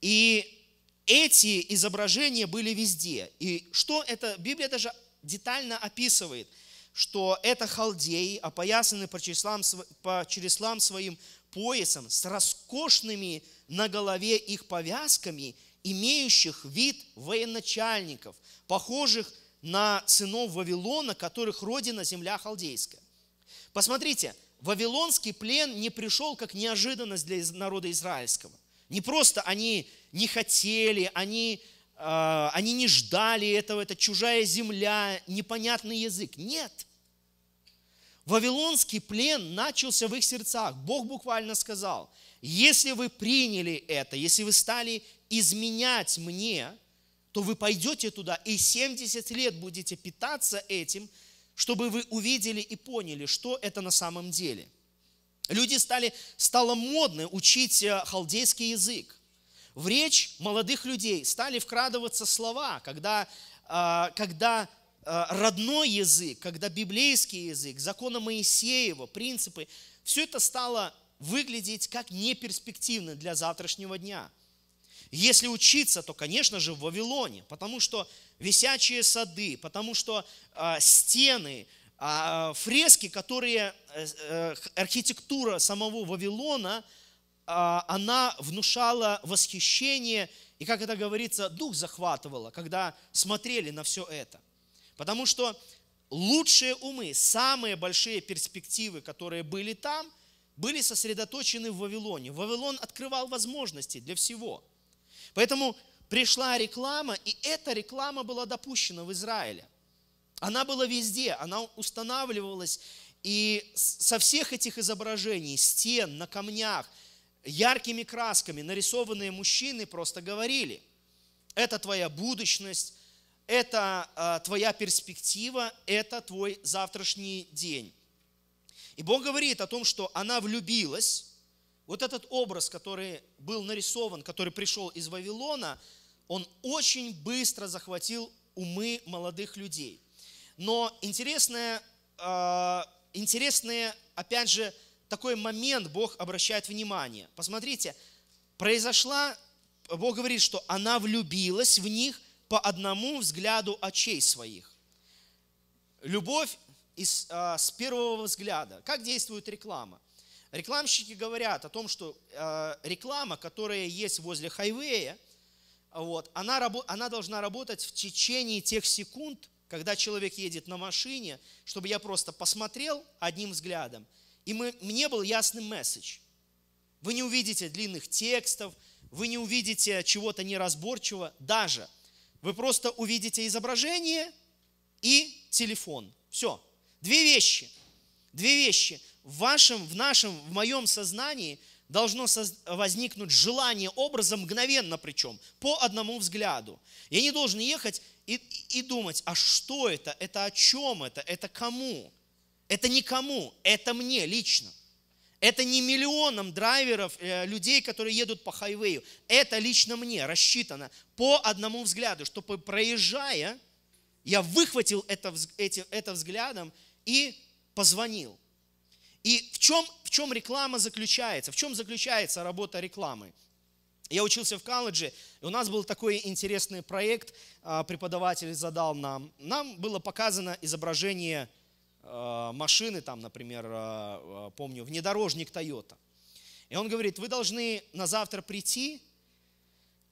И эти изображения были везде. И что это, Библия даже детально описывает, что это халдеи, опоясаны по числам, по числам своим поясом, с роскошными на голове их повязками – имеющих вид военачальников, похожих на сынов Вавилона, которых родина земля халдейская. Посмотрите, Вавилонский плен не пришел как неожиданность для народа израильского. Не просто они не хотели, они, э, они не ждали этого, это чужая земля, непонятный язык. Нет. Вавилонский плен начался в их сердцах. Бог буквально сказал, если вы приняли это, если вы стали изменять мне, то вы пойдете туда и 70 лет будете питаться этим, чтобы вы увидели и поняли, что это на самом деле. Люди стали, стало модно учить э, халдейский язык. В речь молодых людей стали вкрадываться слова, когда, э, когда э, родной язык, когда библейский язык, законы Моисеева, принципы, все это стало выглядеть как неперспективно для завтрашнего дня – если учиться, то, конечно же, в Вавилоне, потому что висячие сады, потому что э, стены, э, фрески, которые э, э, архитектура самого Вавилона, а, она внушала восхищение и, как это говорится, дух захватывала, когда смотрели на все это. Потому что лучшие умы, самые большие перспективы, которые были там, были сосредоточены в Вавилоне. Вавилон открывал возможности для всего – Поэтому пришла реклама, и эта реклама была допущена в Израиле. Она была везде, она устанавливалась, и со всех этих изображений, стен, на камнях, яркими красками нарисованные мужчины просто говорили, это твоя будущность, это а, твоя перспектива, это твой завтрашний день. И Бог говорит о том, что она влюбилась, вот этот образ, который был нарисован, который пришел из Вавилона, он очень быстро захватил умы молодых людей. Но интересное, а, интересное, опять же, такой момент Бог обращает внимание. Посмотрите, произошла, Бог говорит, что она влюбилась в них по одному взгляду очей своих. Любовь из, а, с первого взгляда. Как действует реклама? Рекламщики говорят о том, что э, реклама, которая есть возле хайвея, вот, она, рабо- она должна работать в течение тех секунд, когда человек едет на машине, чтобы я просто посмотрел одним взглядом, и мы, мне был ясный месседж. Вы не увидите длинных текстов, вы не увидите чего-то неразборчивого даже. Вы просто увидите изображение и телефон. Все. Две вещи. Две вещи в вашем, в нашем, в моем сознании должно возникнуть желание образа мгновенно причем, по одному взгляду. Я не должен ехать и, и думать, а что это, это о чем это, это кому? Это никому, это мне лично. Это не миллионам драйверов, э, людей, которые едут по хайвею. Это лично мне рассчитано по одному взгляду, чтобы проезжая, я выхватил это, эти, это взглядом и позвонил. И в чем, в чем реклама заключается? В чем заключается работа рекламы? Я учился в колледже, и у нас был такой интересный проект, а, преподаватель задал нам. Нам было показано изображение а, машины, там, например, а, помню, внедорожник Toyota. И он говорит, вы должны на завтра прийти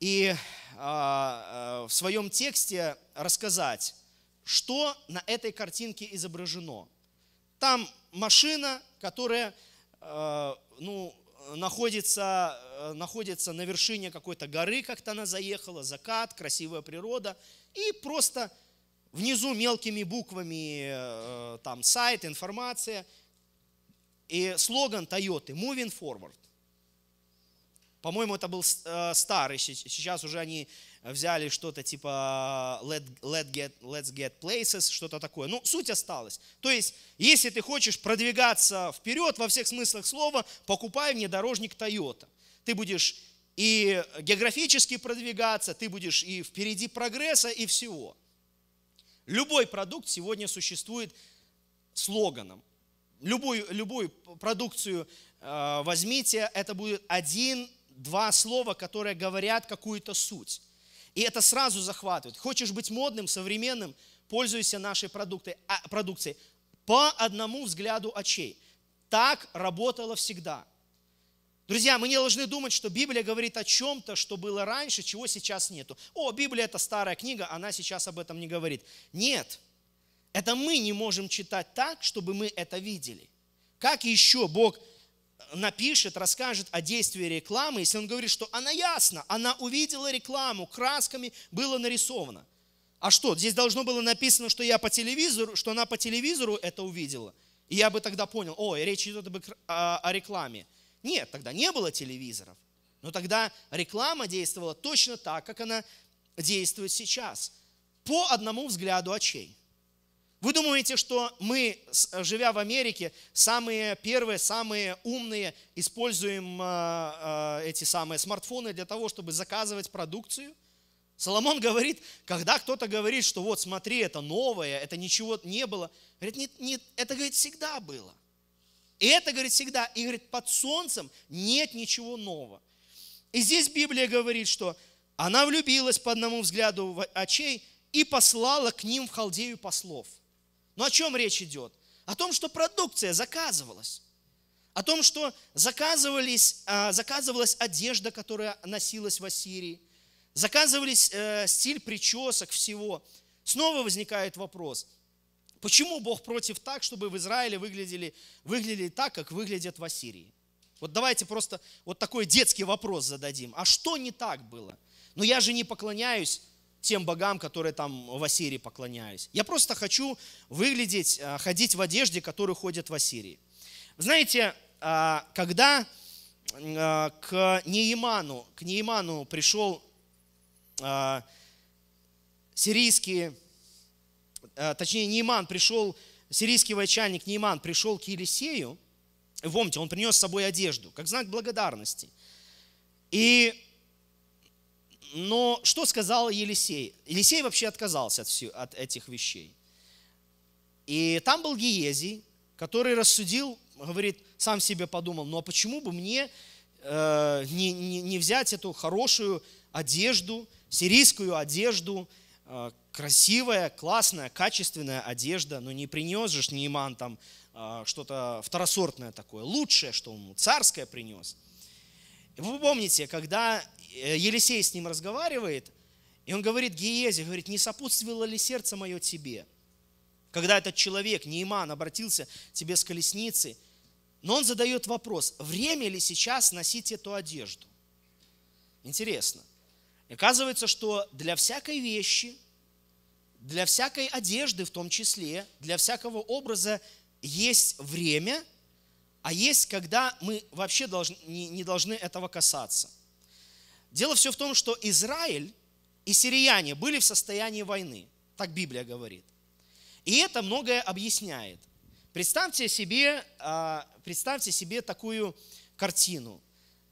и в своем тексте рассказать, что на этой картинке изображено. Там машина, которая э, ну, находится, э, находится на вершине какой-то горы, как-то она заехала, закат, красивая природа, и просто внизу мелкими буквами э, там сайт, информация, и слоган Toyota «Moving Forward». По-моему, это был э, старый, сейчас уже они взяли что-то типа э, let, let get, Let's Get Places, что-то такое. Ну, суть осталась. То есть, если ты хочешь продвигаться вперед во всех смыслах слова, покупай внедорожник Toyota. Ты будешь и географически продвигаться, ты будешь и впереди прогресса, и всего. Любой продукт сегодня существует слоганом. Любую, любую продукцию э, возьмите, это будет один два слова, которые говорят какую-то суть. И это сразу захватывает. Хочешь быть модным, современным, пользуйся нашей продукты, а, продукцией по одному взгляду очей. Так работало всегда. Друзья, мы не должны думать, что Библия говорит о чем-то, что было раньше, чего сейчас нету. О, Библия это старая книга, она сейчас об этом не говорит. Нет, это мы не можем читать так, чтобы мы это видели. Как еще Бог напишет, расскажет о действии рекламы, если он говорит, что она ясна, она увидела рекламу, красками было нарисовано. А что, здесь должно было написано, что я по телевизору, что она по телевизору это увидела. И я бы тогда понял, о, речь идет о рекламе. Нет, тогда не было телевизоров. Но тогда реклама действовала точно так, как она действует сейчас. По одному взгляду очей. Вы думаете, что мы, живя в Америке, самые первые, самые умные, используем э, э, эти самые смартфоны для того, чтобы заказывать продукцию? Соломон говорит, когда кто-то говорит, что вот смотри, это новое, это ничего не было, говорит, нет, нет, это, говорит, всегда было. И это, говорит, всегда. И, говорит, под солнцем нет ничего нового. И здесь Библия говорит, что она влюбилась по одному взгляду очей и послала к ним в Халдею послов – но о чем речь идет? О том, что продукция заказывалась. О том, что заказывались, а, заказывалась одежда, которая носилась в Ассирии. Заказывались э, стиль причесок всего. Снова возникает вопрос, почему Бог против так, чтобы в Израиле выглядели, выглядели так, как выглядят в Ассирии? Вот давайте просто вот такой детский вопрос зададим. А что не так было? Но я же не поклоняюсь тем богам, которые там в Ассирии поклоняюсь. Я просто хочу выглядеть, э, ходить в одежде, которую ходят в Ассирии. Знаете, а, когда э, к Неиману, к Неиману пришел а, сирийский, э, точнее, Нейман пришел, сирийский воечальник Нейман пришел к Елисею, помните, он принес с собой одежду, как знак благодарности. И но что сказал Елисей? Елисей вообще отказался от, все, от этих вещей. И там был Гиезий, который рассудил, говорит, сам себе подумал, ну а почему бы мне э, не, не, не взять эту хорошую одежду, сирийскую одежду, э, красивая, классная, качественная одежда, но не принес же Нейман там э, что-то второсортное такое, лучшее, что он царское принес – вы помните, когда э, Елисей с ним разговаривает, и он говорит Гиезе, говорит, не сопутствовало ли сердце мое тебе? Когда этот человек, Нейман, обратился к тебе с колесницы, но он задает вопрос, время ли сейчас носить эту одежду? Интересно. Оказывается, что для всякой вещи, для всякой одежды в том числе, для всякого образа есть время – а есть, когда мы вообще должны, не, не должны этого касаться. Дело все в том, что Израиль и сирияне были в состоянии войны, так Библия говорит. И это многое объясняет. Представьте себе, а, представьте себе такую картину.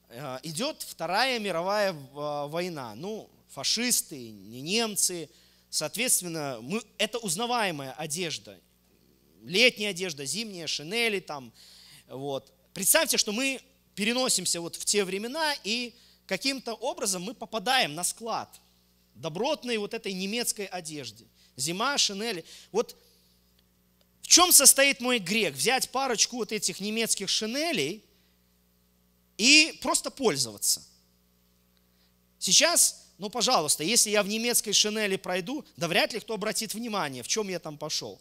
А, Идет Вторая мировая а, война. Ну, фашисты, не немцы. Соответственно, мы, это узнаваемая одежда. Летняя одежда, зимняя, шинели, там, вот. Представьте, что мы переносимся вот в те времена и каким-то образом мы попадаем на склад добротной вот этой немецкой одежды. Зима, шинели. Вот в чем состоит мой грех? Взять парочку вот этих немецких шинелей и просто пользоваться. Сейчас, ну, пожалуйста, если я в немецкой шинели пройду, да вряд ли кто обратит внимание, в чем я там пошел.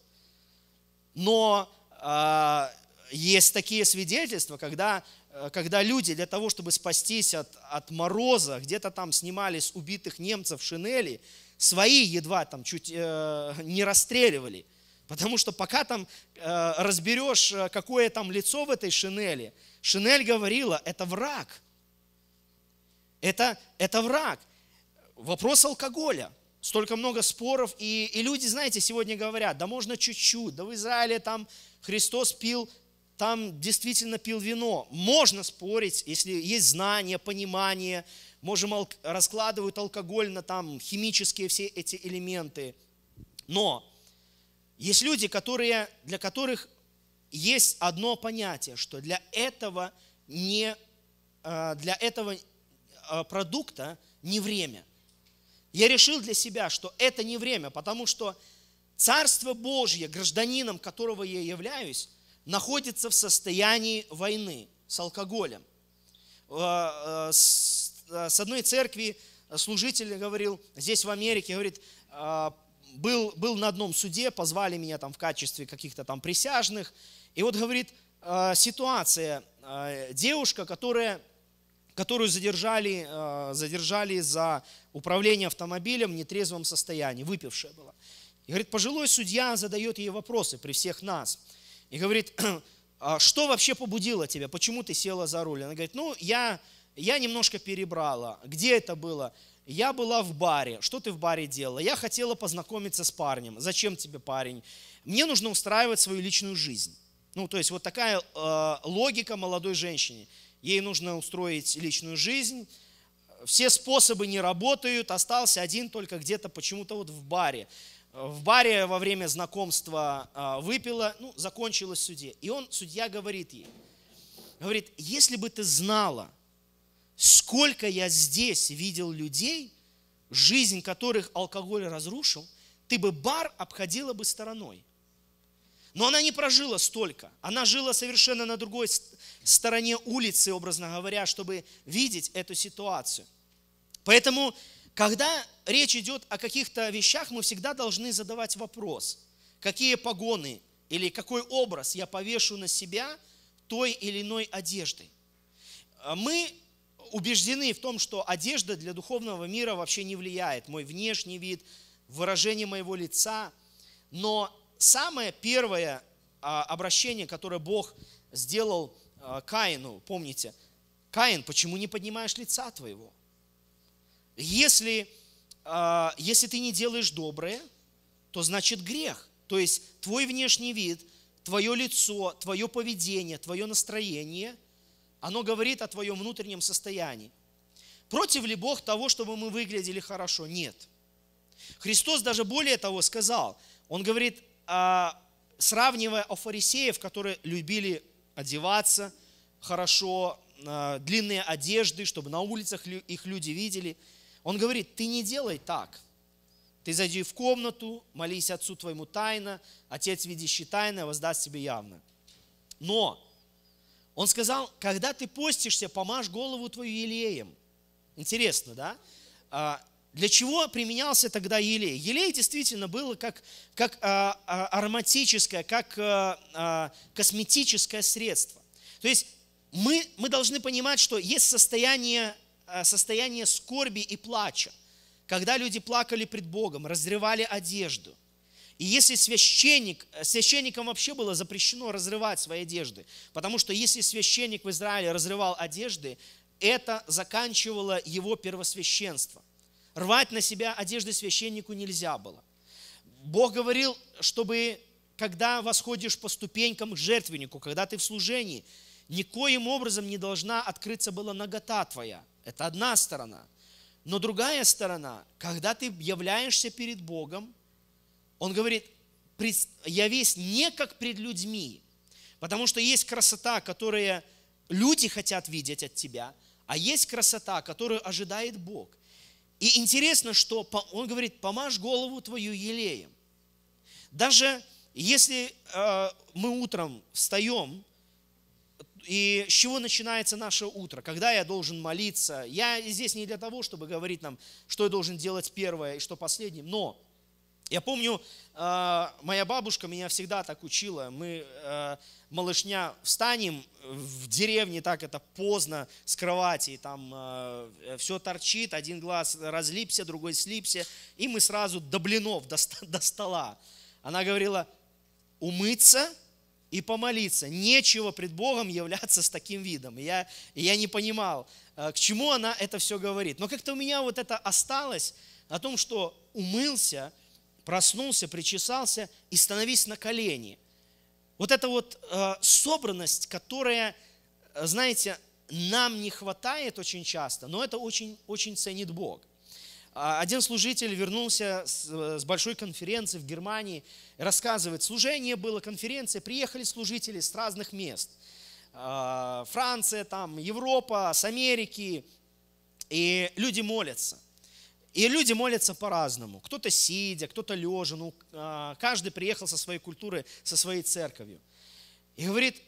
Но а, есть такие свидетельства, когда, э, когда люди для того, чтобы спастись от, от мороза, где-то там снимались убитых немцев в шинели, свои едва там чуть э, не расстреливали. Потому что пока там э, разберешь, э, какое там лицо в этой шинели, шинель говорила, это враг. Это, это враг. Вопрос алкоголя. Столько много споров. И, и люди, знаете, сегодня говорят, да можно чуть-чуть, да в Израиле там Христос пил там действительно пил вино. Можно спорить, если есть знание, понимание. Можем, ал- раскладывают алкоголь на там химические все эти элементы. Но есть люди, которые, для которых есть одно понятие, что для этого, не, э, для этого э, продукта не время. Я решил для себя, что это не время, потому что Царство Божье, гражданином которого я являюсь, находится в состоянии войны с алкоголем. Э, э, э, с одной церкви служитель говорил, здесь в Америке, говорит, был, был на одном суде, позвали меня там в качестве каких-то там присяжных. И вот, говорит, ситуация, девушка, которая, которую задержали, задержали за управление автомобилем в нетрезвом состоянии, выпившая была. И, говорит, пожилой судья задает ей вопросы при всех нас – и говорит, а что вообще побудило тебя, почему ты села за руль? Она говорит, ну, я, я немножко перебрала. Где это было? Я была в баре. Что ты в баре делала? Я хотела познакомиться с парнем. Зачем тебе парень? Мне нужно устраивать свою личную жизнь. Ну, то есть вот такая э, логика молодой женщине. Ей нужно устроить личную жизнь. Все способы не работают, остался один только где-то почему-то вот в баре в баре во время знакомства а, выпила, ну, закончилась в суде. И он, судья, говорит ей, говорит, если бы ты знала, сколько я здесь видел людей, жизнь которых алкоголь разрушил, ты бы бар обходила бы стороной. Но она не прожила столько. Она жила совершенно на другой стороне улицы, образно говоря, чтобы видеть эту ситуацию. Поэтому когда речь идет о каких-то вещах, мы всегда должны задавать вопрос, какие погоны или какой образ я повешу на себя той или иной одежды. А мы убеждены в том, что одежда для духовного мира вообще не влияет. Мой внешний вид, выражение моего лица. Но самое первое а, обращение, которое Бог сделал а, Каину, помните, Каин, почему не поднимаешь лица твоего? Если, э, если ты не делаешь доброе, то значит грех. То есть твой внешний вид, твое лицо, твое поведение, твое настроение, оно говорит о твоем внутреннем состоянии. Против ли Бог того, чтобы мы выглядели хорошо? Нет. Христос даже более того сказал. Он говорит, а, сравнивая о фарисеев, которые любили одеваться хорошо, а, длинные одежды, чтобы на улицах их люди видели – он говорит, ты не делай так. Ты зайди в комнату, молись отцу твоему тайно, отец, видящий тайно, воздаст тебе явно. Но он сказал, когда ты постишься, помажь голову твою елеем. Интересно, да? А, для чего применялся тогда елей? Елей действительно было как, как а, а, ароматическое, как а, а, косметическое средство. То есть мы, мы должны понимать, что есть состояние Э, состояние скорби и плача, когда люди плакали пред Богом, разрывали одежду. И если священник, э, священникам вообще было запрещено разрывать свои одежды, потому что если священник в Израиле разрывал одежды, это заканчивало его первосвященство. Рвать на себя одежды священнику нельзя было. Бог говорил, чтобы когда восходишь по ступенькам к жертвеннику, когда ты в служении, никоим образом не должна открыться была нагота твоя – это одна сторона. Но другая сторона, когда ты являешься перед Богом, Он говорит, я весь не как пред людьми, потому что есть красота, которую люди хотят видеть от тебя, а есть красота, которую ожидает Бог. И интересно, что он говорит, помажь голову твою елеем. Даже если э, мы утром встаем, и с чего начинается наше утро? Когда я должен молиться? Я здесь не для того, чтобы говорить нам, что я должен делать первое и что последним, но я помню, а, моя бабушка меня всегда так учила. Мы, а, малышня, встанем в деревне, так это поздно, с кровати, там а, все торчит, один глаз разлипся, другой слипся, и мы сразу до блинов, до, до стола. Она говорила, умыться – и помолиться. Нечего пред Богом являться с таким видом. я, я не понимал, э, к чему она это все говорит. Но как-то у меня вот это осталось о том, что умылся, проснулся, причесался и становись на колени. Вот эта вот э, собранность, которая, э, знаете, нам не хватает очень часто, но это очень, очень ценит Бог. А один служитель вернулся э, с большой конференции в Германии, рассказывает, служение было, конференция, приехали служители с разных мест. А, Франция, там, Европа, с Америки. И люди молятся. И люди молятся по-разному. Кто-то сидя, кто-то лежа. Ну, а, каждый приехал со своей культуры, со своей церковью. И говорит,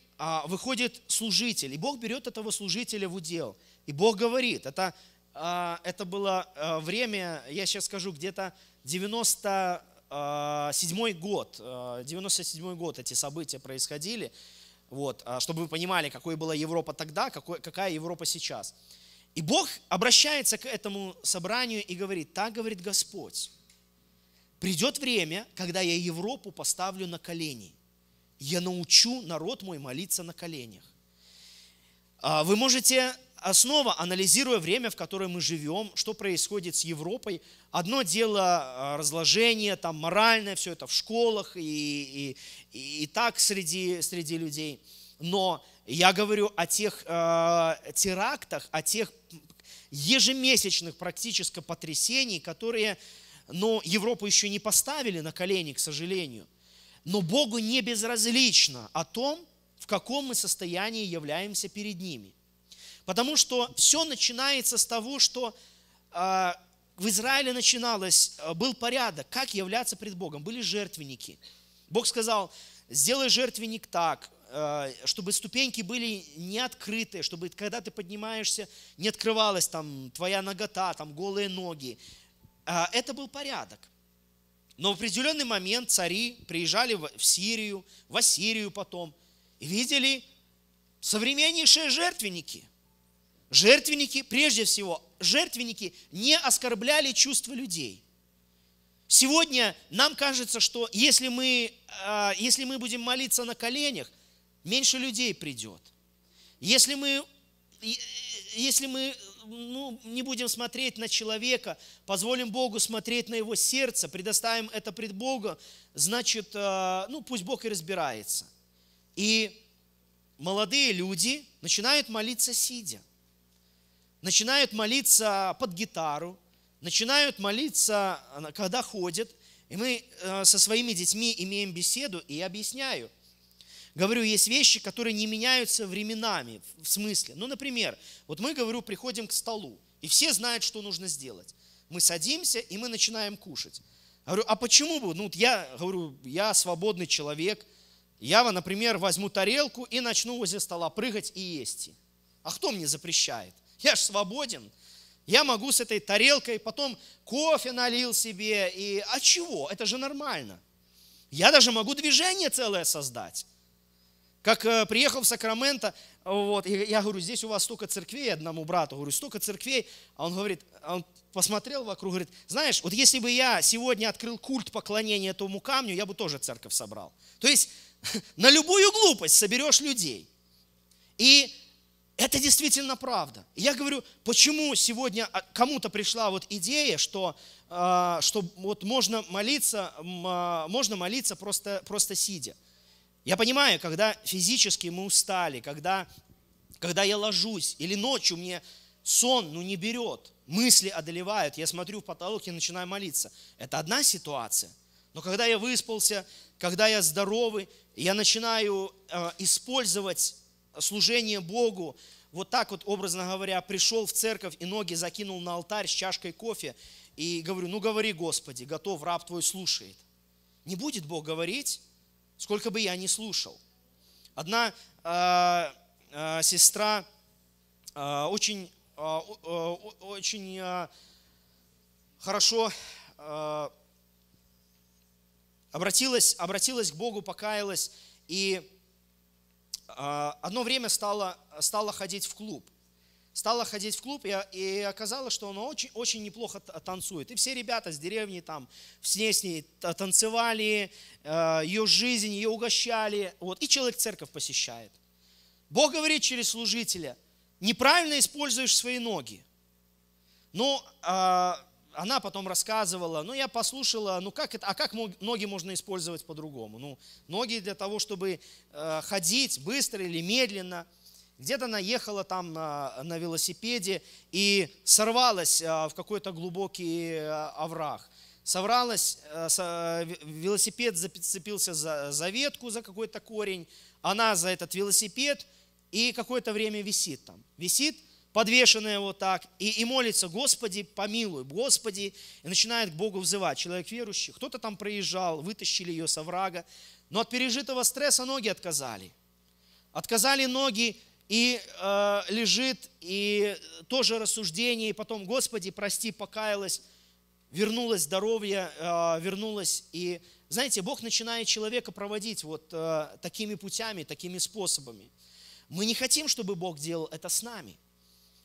выходит служитель. И Бог берет этого служителя в удел. И Бог говорит, это а, это было э, время, я сейчас скажу, где-то 97 а, год, 97 э, год эти события происходили, вот, а, чтобы вы понимали, какой была Европа тогда, какой, какая Европа сейчас. И Бог обращается к этому собранию и говорит, так говорит Господь, придет время, когда я Европу поставлю на колени, я научу народ мой молиться на коленях. Вы можете основа, анализируя время, в которое мы живем, что происходит с Европой. Одно дело а, разложение, там, моральное, все это в школах и, и, и, так среди, среди людей. Но я говорю о тех э, терактах, о тех ежемесячных практически потрясений, которые, но ну, Европу еще не поставили на колени, к сожалению. Но Богу не безразлично о том, в каком мы состоянии являемся перед ними. Потому что все начинается с того, что э, в Израиле начиналось, э, был порядок, как являться пред Богом. Были жертвенники. Бог сказал, сделай жертвенник так, э, чтобы ступеньки были не открыты, чтобы когда ты поднимаешься, не открывалась там твоя ногота, там голые ноги. Э, это был порядок. Но в определенный момент цари приезжали в Сирию, в Ассирию потом, и видели современнейшие жертвенники – Жертвенники, прежде всего, жертвенники не оскорбляли чувства людей. Сегодня нам кажется, что если мы, а, если мы будем молиться на коленях, меньше людей придет. Если мы, если мы ну, не будем смотреть на человека, позволим Богу смотреть на его сердце, предоставим это пред Бога, значит, а, ну пусть Бог и разбирается. И молодые люди начинают молиться сидя начинают молиться под гитару, начинают молиться, когда ходят. И мы э, со своими детьми имеем беседу, и объясняю. Говорю, есть вещи, которые не меняются временами, в смысле. Ну, например, вот мы, говорю, приходим к столу, и все знают, что нужно сделать. Мы садимся, и мы начинаем кушать. Говорю, а почему бы? Ну, я говорю, я свободный человек. Я, например, возьму тарелку и начну возле стола прыгать и есть. А кто мне запрещает? Я же свободен. Я могу с этой тарелкой, потом кофе налил себе. И... А чего? Это же нормально. Я даже могу движение целое создать. Как э, приехал в Сакраменто, вот, и я говорю, здесь у вас столько церквей, одному брату говорю, столько церквей. А он говорит, а он посмотрел вокруг, говорит, знаешь, вот если бы я сегодня открыл культ поклонения этому камню, я бы тоже церковь собрал. То есть на любую глупость соберешь людей. И это действительно правда. Я говорю, почему сегодня а, кому-то пришла вот идея, что, а, что вот можно молиться, а, можно молиться просто, просто сидя. Я понимаю, когда физически мы устали, когда, когда я ложусь, или ночью мне сон ну, не берет, мысли одолевают, я смотрю в потолок и начинаю молиться. Это одна ситуация. Но когда я выспался, когда я здоровый, я начинаю э, использовать служение Богу, вот так вот, образно говоря, пришел в церковь и ноги закинул на алтарь с чашкой кофе, и говорю, ну говори, Господи, готов, раб твой слушает. Не будет Бог говорить, сколько бы я ни слушал. Одна э, э, сестра э, очень, э, э очень э, хорошо э, обратилась, обратилась к Богу, покаялась, и а, одно время стала, стала ходить в клуб. Стала ходить в клуб, и, и оказалось, что она очень, очень неплохо танцует. И все ребята с деревни там с ней, с ней танцевали, э, ее жизнь, ее угощали. Вот. И человек церковь посещает. Бог говорит через служителя, неправильно используешь свои ноги. Но а, она потом рассказывала, ну я послушала, ну как это, а как ноги можно использовать по-другому? Ну, ноги для того, чтобы э, ходить быстро или медленно. Где-то она ехала там на, на велосипеде и сорвалась э, в какой-то глубокий э, овраг. Совралась, э, со, велосипед зацепился за, за ветку, за какой-то корень, она за этот велосипед и какое-то время висит там. Висит, подвешенная вот так, и, и молится, Господи, помилуй, Господи, и начинает к Богу взывать. Человек верующий, кто-то там проезжал, вытащили ее со врага, но от пережитого стресса ноги отказали. Отказали ноги, и э, лежит, и тоже рассуждение, и потом, Господи, прости, покаялась, вернулось здоровье, э, вернулось, и, знаете, Бог начинает человека проводить вот э, такими путями, такими способами. Мы не хотим, чтобы Бог делал это с нами –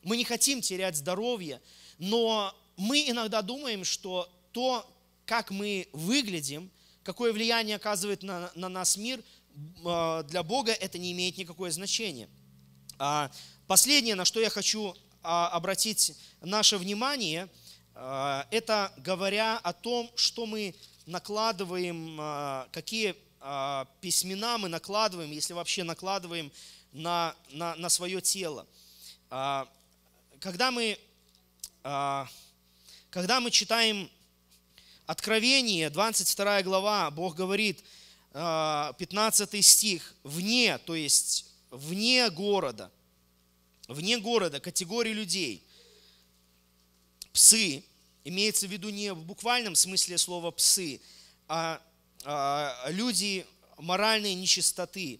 мы не хотим терять здоровье, но мы иногда думаем, что то, как мы выглядим, какое влияние оказывает на, на нас мир, а, для Бога это не имеет никакое значения. А, последнее, на что я хочу а, обратить наше внимание, это говоря о том, что мы накладываем, какие письмена мы накладываем, если вообще накладываем на, на, на свое тело когда мы, а, когда мы читаем Откровение, 22 глава, Бог говорит, 15 а, стих, вне, то есть вне города, вне города, категории людей, псы, имеется в виду не в буквальном смысле слова псы, а, а люди моральной нечистоты.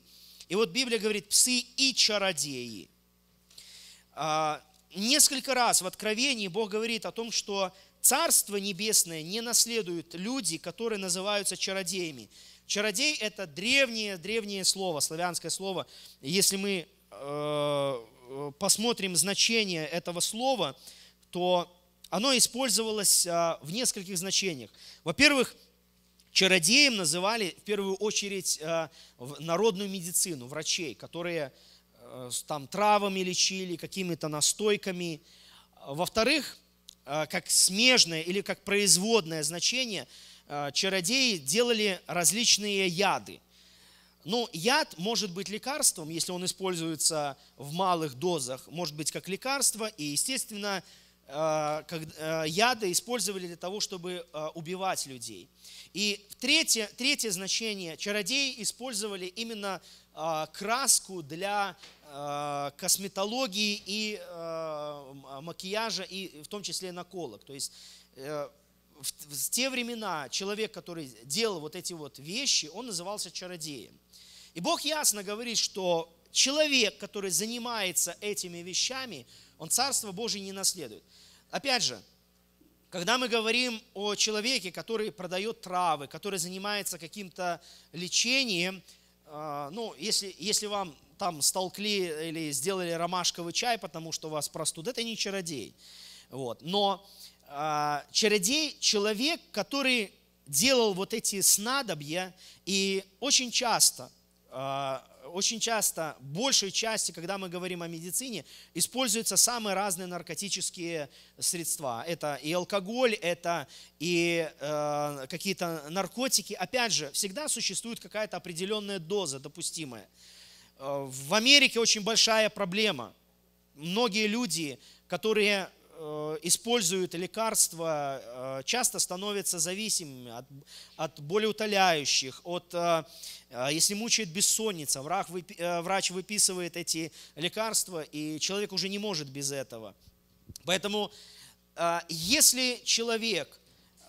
И вот Библия говорит псы и чародеи. А, несколько раз в Откровении Бог говорит о том, что Царство Небесное не наследуют люди, которые называются чародеями. Чародей – это древнее, древнее слово, славянское слово. Если мы э, посмотрим значение этого слова, то оно использовалось э, в нескольких значениях. Во-первых, чародеем называли в первую очередь э, народную медицину, врачей, которые Э, там травами лечили, какими-то настойками. Э, во-вторых, э, как смежное или как производное значение, чародеи делали различные яды. Ну, яд может быть лекарством, если он используется в малых дозах, может быть как лекарство, и, естественно, яды использовали для того, чтобы убивать людей. И третье, третье значение, чародеи использовали именно краску для Э, косметологии и э, макияжа, и в том числе наколок. То есть э, в те времена человек, который делал вот эти вот вещи, он назывался чародеем. И Бог ясно говорит, что человек, который занимается этими вещами, он Царство Божие не наследует. Опять же, когда мы говорим о человеке, который продает травы, который занимается каким-то лечением, ну, если, если вам там столкли или сделали ромашковый чай, потому что у вас простуда, это не чародей. Вот. Но а, чародей – человек, который делал вот эти снадобья, и очень часто, а, очень часто, большей части, когда мы говорим о медицине, используются самые разные наркотические средства. Это и алкоголь, это и э, какие-то наркотики. Опять же, всегда существует какая-то определенная доза допустимая. Э, в Америке очень большая проблема. Многие люди, которые э, используют лекарства, э, часто становятся зависимыми от, от болеутоляющих, от, если мучает бессонница, врач, врач выписывает эти лекарства, и человек уже не может без этого. Поэтому если человек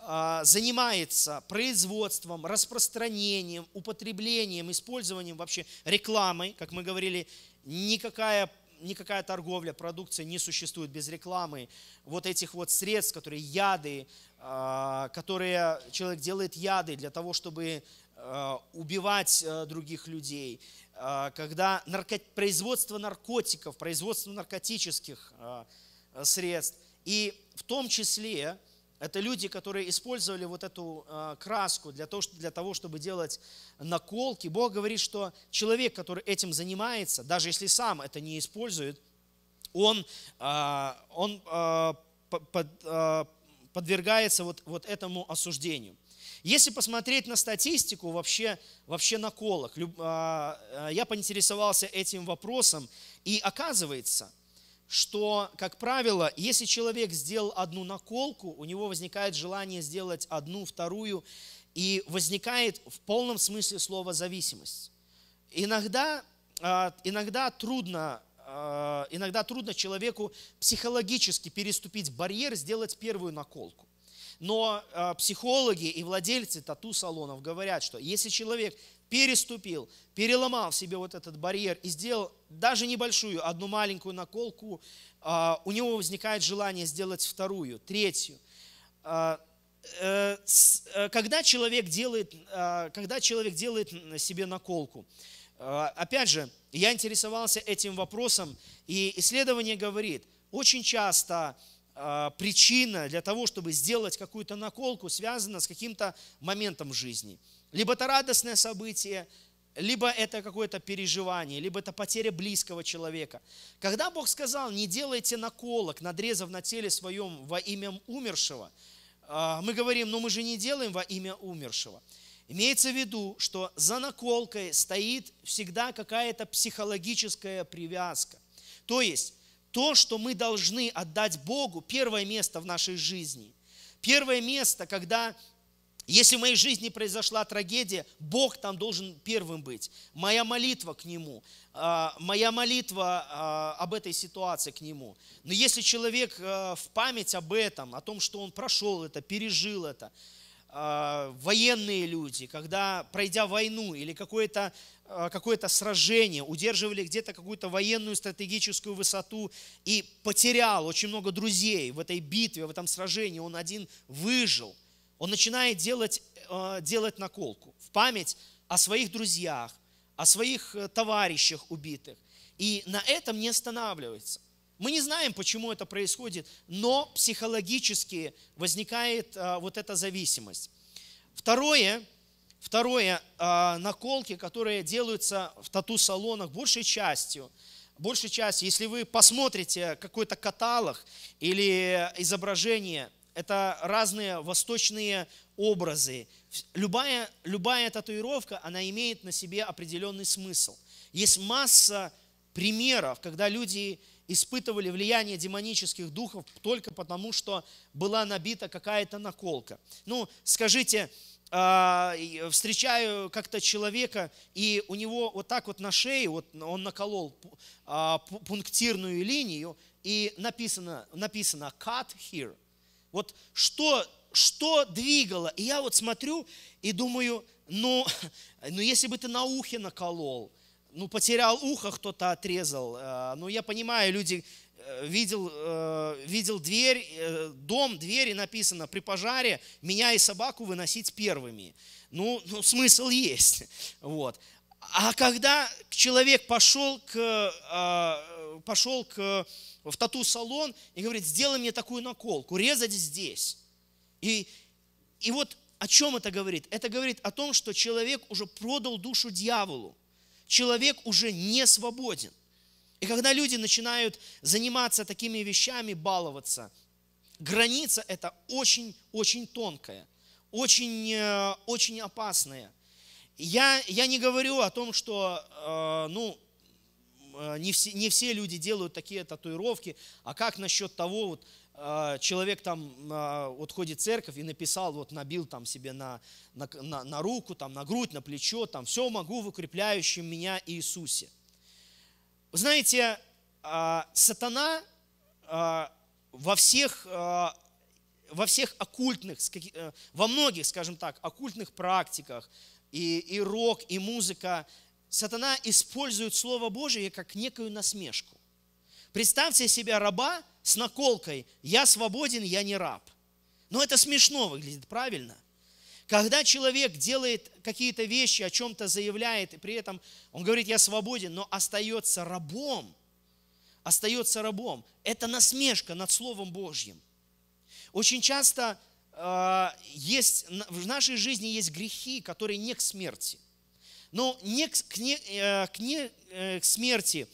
а, занимается производством, распространением, употреблением, использованием вообще рекламой, как мы говорили, никакая никакая торговля, продукция не существует без рекламы. Вот этих вот средств, которые яды, а, которые человек делает яды для того, чтобы а, убивать э, других людей, когда нарко... производство наркотиков, производство наркотических средств, и в том числе это люди, которые использовали вот эту а, краску для того, чтобы делать наколки. Бог говорит, что человек, который этим занимается, даже если сам это не использует, он, а, он а, подвергается вот, вот этому осуждению. Если посмотреть на статистику вообще, вообще наколок, я поинтересовался этим вопросом, и оказывается – что, как правило, если человек сделал одну наколку, у него возникает желание сделать одну, вторую, и возникает в полном смысле слова зависимость. Иногда, а, иногда трудно а, иногда трудно человеку психологически переступить барьер, сделать первую наколку. Но а, психологи и владельцы тату-салонов говорят, что если человек переступил, переломал в себе вот этот барьер и сделал даже небольшую, одну маленькую наколку, а, у него возникает желание сделать вторую, третью. А, э, э, когда человек делает, а, когда человек делает себе наколку, опять же, я интересовался этим вопросом, и исследование говорит, очень часто причина для того, чтобы сделать какую-то наколку, связана с каким-то моментом в жизни – либо это радостное событие, либо это какое-то переживание, либо это потеря близкого человека. Когда Бог сказал, не делайте наколок, надрезов на теле своем во имя умершего, а, мы говорим, ну мы же не делаем во имя умершего. Имеется в виду, что за наколкой стоит всегда какая-то психологическая привязка. То есть то, что мы должны отдать Богу, первое место в нашей жизни. Первое место, когда если в моей жизни произошла трагедия, Бог там должен первым быть. Моя молитва к Нему, а, моя молитва а, об этой ситуации к Нему. Но если человек а, в память об этом, о том, что он прошел это, пережил это, военные люди, когда, пройдя войну или какое-то какое сражение, удерживали где-то какую-то военную стратегическую высоту и потерял очень много друзей в этой битве, в этом сражении, он один выжил – он начинает делать, э, делать наколку в память о своих друзьях, о своих э, товарищах убитых. И на этом не останавливается. Мы не знаем, почему это происходит, но психологически возникает э, вот эта зависимость. Второе, второе наколки, которые делаются в тату-салонах, большей частью, большей частью, если вы посмотрите какой-то каталог или изображение – это разные восточные образы. Любая, любая татуировка, она имеет на себе определенный смысл. Есть масса примеров, когда люди испытывали влияние демонических духов только потому, что была набита какая-то наколка. Ну, скажите, а, встречаю как-то человека, и у него вот так вот на шее, вот он наколол а, пунктирную линию, и написано, написано «cut here», вот что, что двигало? И я вот смотрю и думаю, ну, ну если бы ты на ухе наколол, ну, потерял ухо, кто-то отрезал. Э, ну, я понимаю, люди э, видел, э, видел дверь, дом, двери написано, при пожаре меня и собаку выносить первыми. Ну, ну смысл есть. Вот. А когда человек пошел к пошел к, в тату-салон и говорит, сделай мне такую наколку, резать здесь. И, и вот о чем это говорит? Это говорит о том, что человек уже продал душу дьяволу. Человек уже не свободен. И когда люди начинают заниматься такими вещами, баловаться, граница это очень-очень тонкая, очень, э, очень опасная. Я, я не говорю о том, что э, ну, Э, не все, не все люди делают такие татуировки, а как насчет того, вот, э, человек там э, вот ходит в церковь и написал, вот набил там себе на, на, на, на руку, там на грудь, на плечо, там все могу в укрепляющем меня Иисусе. Вы знаете, сатана во всех, во всех оккультных, во многих, скажем так, оккультных практиках, и, и рок, и музыка, сатана использует Слово Божие как некую насмешку. Представьте себя раба с наколкой «Я свободен, я не раб». Но это смешно выглядит, правильно? Когда человек делает какие-то вещи, о чем-то заявляет, и при этом он говорит «Я свободен», но остается рабом, остается рабом. Это насмешка над Словом Божьим. Очень часто э, есть, в нашей жизни есть грехи, которые не к смерти но не к, к, не, э, к, не, э, к смерти.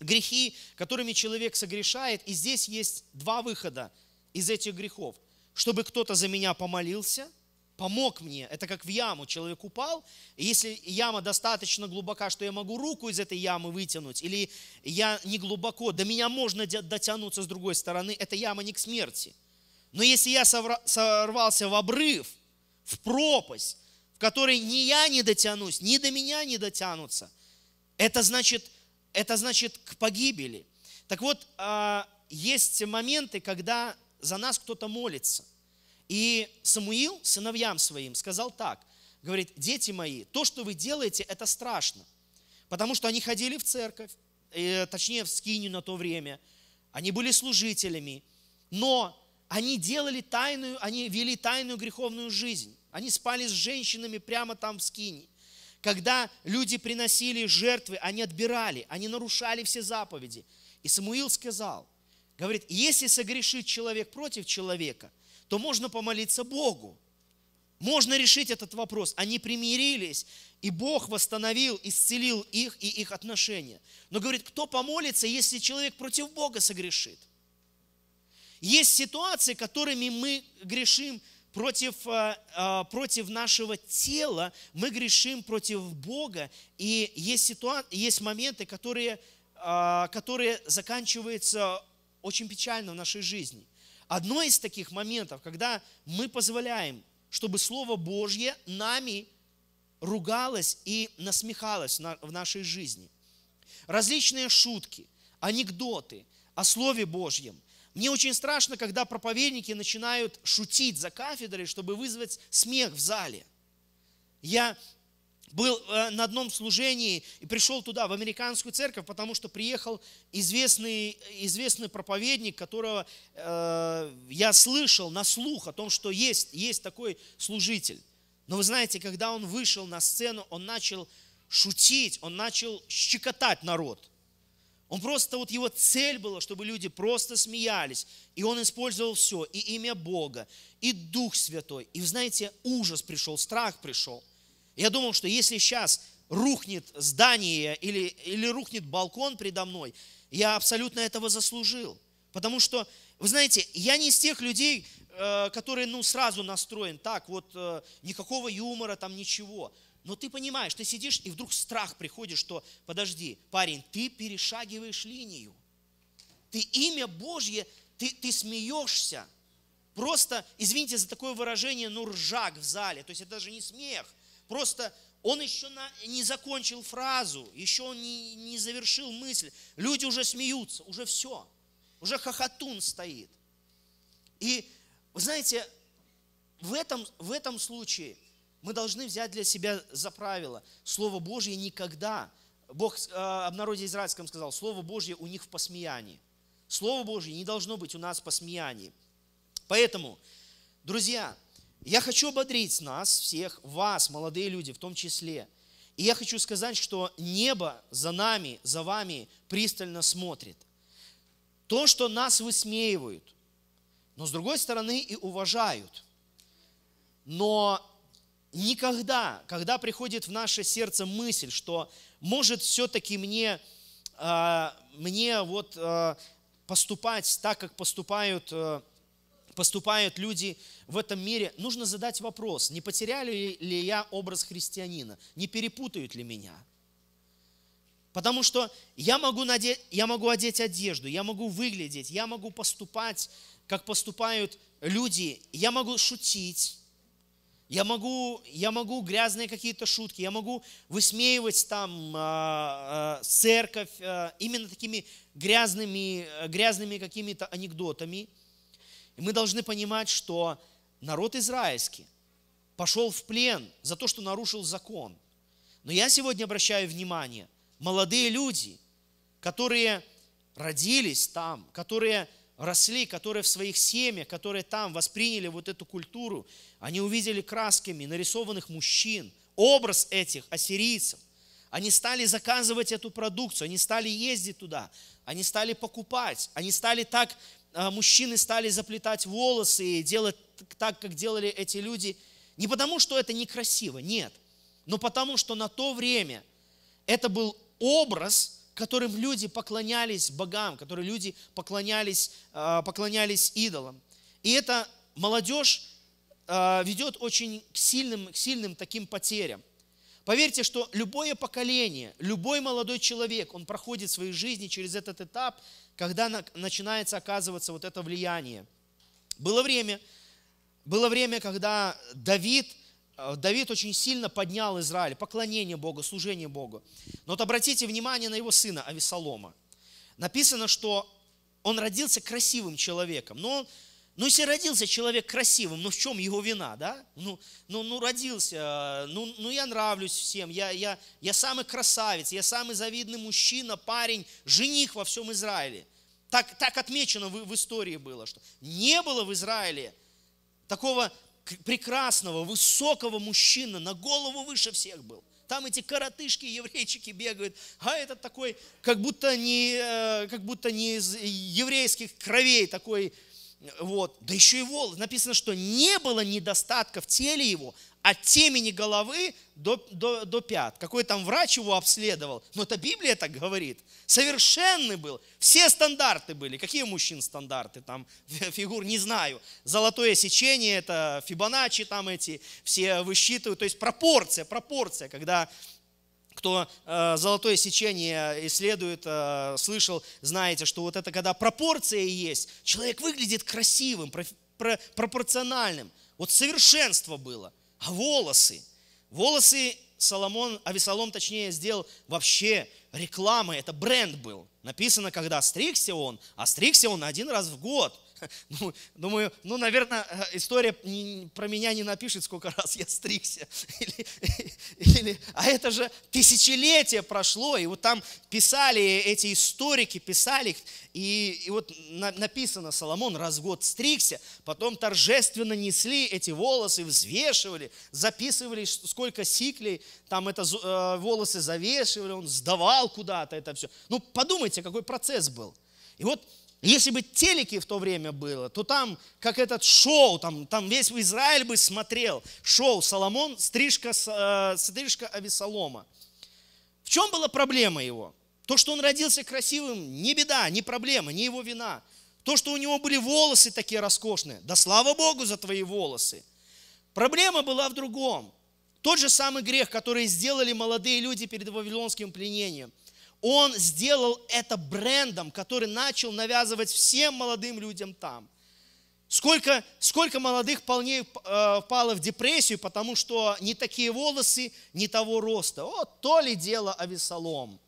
Грехи, которыми человек согрешает, и здесь есть два выхода из этих грехов. Чтобы кто-то за меня помолился, помог мне. Это как в яму. Человек упал, и если яма достаточно глубока, что я могу руку из этой ямы вытянуть, или я не глубоко, до меня можно дотянуться с другой стороны, Это яма не к смерти. Но если я сорвался в обрыв, в пропасть, в которой ни я не дотянусь, ни до меня не дотянутся, это значит, это значит к погибели. Так вот, а, есть моменты, когда за нас кто-то молится. И Самуил сыновьям своим сказал так, говорит, дети мои, то, что вы делаете, это страшно, потому что они ходили в церковь, э, точнее в скинию на то время, они были служителями, но они делали тайную, они вели тайную греховную жизнь. Они спали с женщинами прямо там в скине. Когда люди приносили жертвы, они отбирали, они нарушали все заповеди. И Самуил сказал, говорит, если согрешит человек против человека, то можно помолиться Богу. Можно решить этот вопрос. Они примирились, и Бог восстановил, исцелил их и их отношения. Но говорит, кто помолится, если человек против Бога согрешит? Есть ситуации, которыми мы грешим – против, э, э, против нашего тела, мы грешим против Бога, и есть, ситуа... есть моменты, которые, э, которые заканчиваются очень печально в нашей жизни. Одно из таких моментов, когда мы позволяем, чтобы Слово Божье нами ругалось и насмехалось в нашей жизни. Различные шутки, анекдоты о Слове Божьем, мне очень страшно, когда проповедники начинают шутить за кафедрой, чтобы вызвать смех в зале. Я был э, на одном служении и пришел туда, в американскую церковь, потому что приехал известный, известный проповедник, которого э, я слышал на слух о том, что есть, есть такой служитель. Но вы знаете, когда он вышел на сцену, он начал шутить, он начал щекотать народ – он просто, вот его цель была, чтобы люди просто смеялись. И он использовал все, и имя Бога, и Дух Святой. И, знаете, ужас пришел, страх пришел. Я думал, что если сейчас рухнет здание или, или рухнет балкон предо мной, я абсолютно этого заслужил. Потому что, вы знаете, я не из тех людей, э, которые ну сразу настроен так, вот э, никакого юмора, там ничего. Но ты понимаешь, ты сидишь, и вдруг страх приходит, что, подожди, парень, ты перешагиваешь линию. Ты имя Божье, ты, ты смеешься. Просто, извините за такое выражение, ну ржак в зале. То есть это даже не смех. Просто он еще на, не закончил фразу, еще он не, не завершил мысль. Люди уже смеются, уже все. Уже хохотун стоит. И, вы знаете, в этом, в этом случае – мы должны взять для себя за правило. Слово Божье никогда, Бог э, об народе израильском сказал, Слово Божье у них в посмеянии. Слово Божье не должно быть у нас в посмеянии. Поэтому, друзья, я хочу ободрить нас всех, вас, молодые люди в том числе. И я хочу сказать, что небо за нами, за вами пристально смотрит. То, что нас высмеивают, но с другой стороны и уважают. Но никогда, когда приходит в наше сердце мысль, что может все-таки мне, а, мне вот а, поступать так, как поступают, а, поступают люди в этом мире, нужно задать вопрос, не потеряли ли я образ христианина, не перепутают ли меня. Потому что я могу, надеть, я могу одеть одежду, я могу выглядеть, я могу поступать, как поступают люди, я могу шутить, я могу, я могу грязные какие-то шутки, я могу высмеивать там э, э, церковь э, именно такими грязными, э, грязными какими-то анекдотами. И мы должны понимать, что народ израильский пошел в плен за то, что нарушил закон. Но я сегодня обращаю внимание, молодые люди, которые родились там, которые росли, которые в своих семьях, которые там восприняли вот эту культуру, они увидели красками нарисованных мужчин, образ этих ассирийцев. Они стали заказывать эту продукцию, они стали ездить туда, они стали покупать, они стали так, а, мужчины стали заплетать волосы и делать так, как делали эти люди. Не потому, что это некрасиво, нет, но потому, что на то время это был образ, которым люди поклонялись богам, которые люди поклонялись, а, поклонялись идолам. И эта молодежь а, ведет очень к сильным, к сильным таким потерям. Поверьте, что любое поколение, любой молодой человек, он проходит в своей жизни через этот этап, когда начинается оказываться вот это влияние. Было время, было время, когда Давид – Э, Давид очень сильно поднял Израиль, поклонение Богу, служение Богу. Но вот обратите внимание на его сына Авесолома. Написано, что он родился красивым человеком. Но, ну, если родился человек красивым, ну в чем его вина, да? Ну, ну, ну родился, ну, ну я нравлюсь всем, я, я, я самый красавец, я самый завидный мужчина, парень, жених во всем Израиле. Так, так отмечено в, в истории было, что не было в Израиле такого прекрасного, высокого мужчина, на голову выше всех был. Там эти коротышки, еврейчики бегают, а этот такой, как будто не, э, как будто не из еврейских кровей, такой вот, да еще и волос. Написано, что не было недостатка в теле его, от темени головы до, до, до пят. Какой там врач его обследовал. Но это Библия так говорит. Совершенный был. Все стандарты были. Какие у мужчин стандарты? Там фигур не знаю. Золотое сечение, это Фибоначчи там эти все высчитывают. То есть пропорция, пропорция. Когда кто э, золотое сечение исследует, э, слышал, знаете, что вот это когда пропорция есть, человек выглядит красивым, про, про, пропорциональным. Вот совершенство было – а волосы? Волосы Соломон, Авесолом, точнее, сделал вообще рекламы. это бренд был. Написано, когда стригся он, а стригся он один раз в год. Ну, думаю, ну, наверное, э, история про меня не напишет, сколько раз я стригся. Или, или, а это же тысячелетие прошло, и вот там писали эти историки, писали их, и, и вот на, написано, Соломон раз в год стригся, потом торжественно несли эти волосы, взвешивали, записывали, сколько сиклей, там это э, волосы завешивали, он сдавал куда-то это все. Ну, подумайте, какой процесс был. И вот если бы телеки в то время было, то там, как этот шоу, там, там весь Израиль бы смотрел, шоу Соломон, стрижка, э, стрижка Авесолома. В чем была проблема его? То, что он родился красивым, не беда, не проблема, не его вина. То, что у него были волосы такие роскошные, да слава Богу за твои волосы. Проблема была в другом. Тот же самый грех, который сделали молодые люди перед вавилонским пленением – он сделал это брендом, который начал навязывать всем молодым людям там. Сколько, сколько молодых полней э, впало в депрессию, потому что не такие волосы, не того роста. О, то ли дело Авесолом.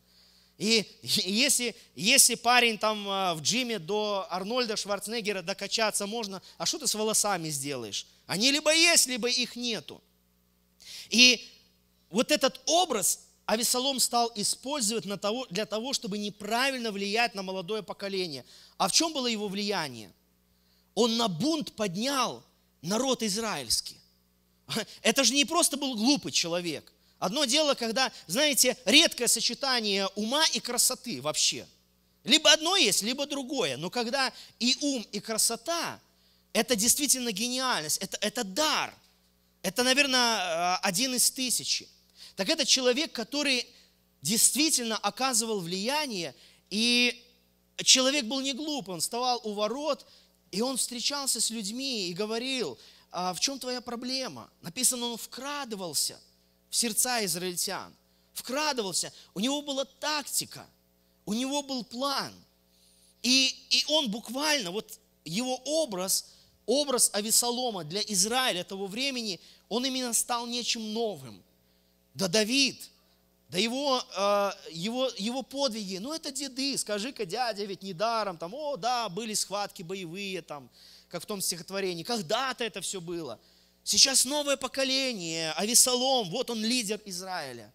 И если, если парень там э, в джиме до Арнольда Шварценеггера докачаться можно, а что ты с волосами сделаешь? Они либо есть, либо их нету. И вот этот образ а стал использовать на того, для того, чтобы неправильно влиять на молодое поколение. А в чем было его влияние? Он на бунт поднял народ израильский. Это же не просто был глупый человек. Одно дело, когда, знаете, редкое сочетание ума и красоты вообще. Либо одно есть, либо другое. Но когда и ум, и красота, это действительно гениальность, это, это дар. Это, наверное, э, один из тысячи так это человек, который действительно оказывал влияние, и человек был не глуп, он вставал у ворот, и он встречался с людьми и говорил, а в чем твоя проблема? Написано, он вкрадывался в сердца израильтян, вкрадывался, у него была тактика, у него был план, и, и он буквально, вот его образ, образ Авесолома для Израиля того времени, он именно стал нечем новым да Давид, да его, э, его, его подвиги, ну это деды, скажи-ка, дядя, ведь недаром, там, о, да, были схватки боевые, там, как в том стихотворении, когда-то это все было. Сейчас новое поколение, Авесолом, вот он лидер Израиля.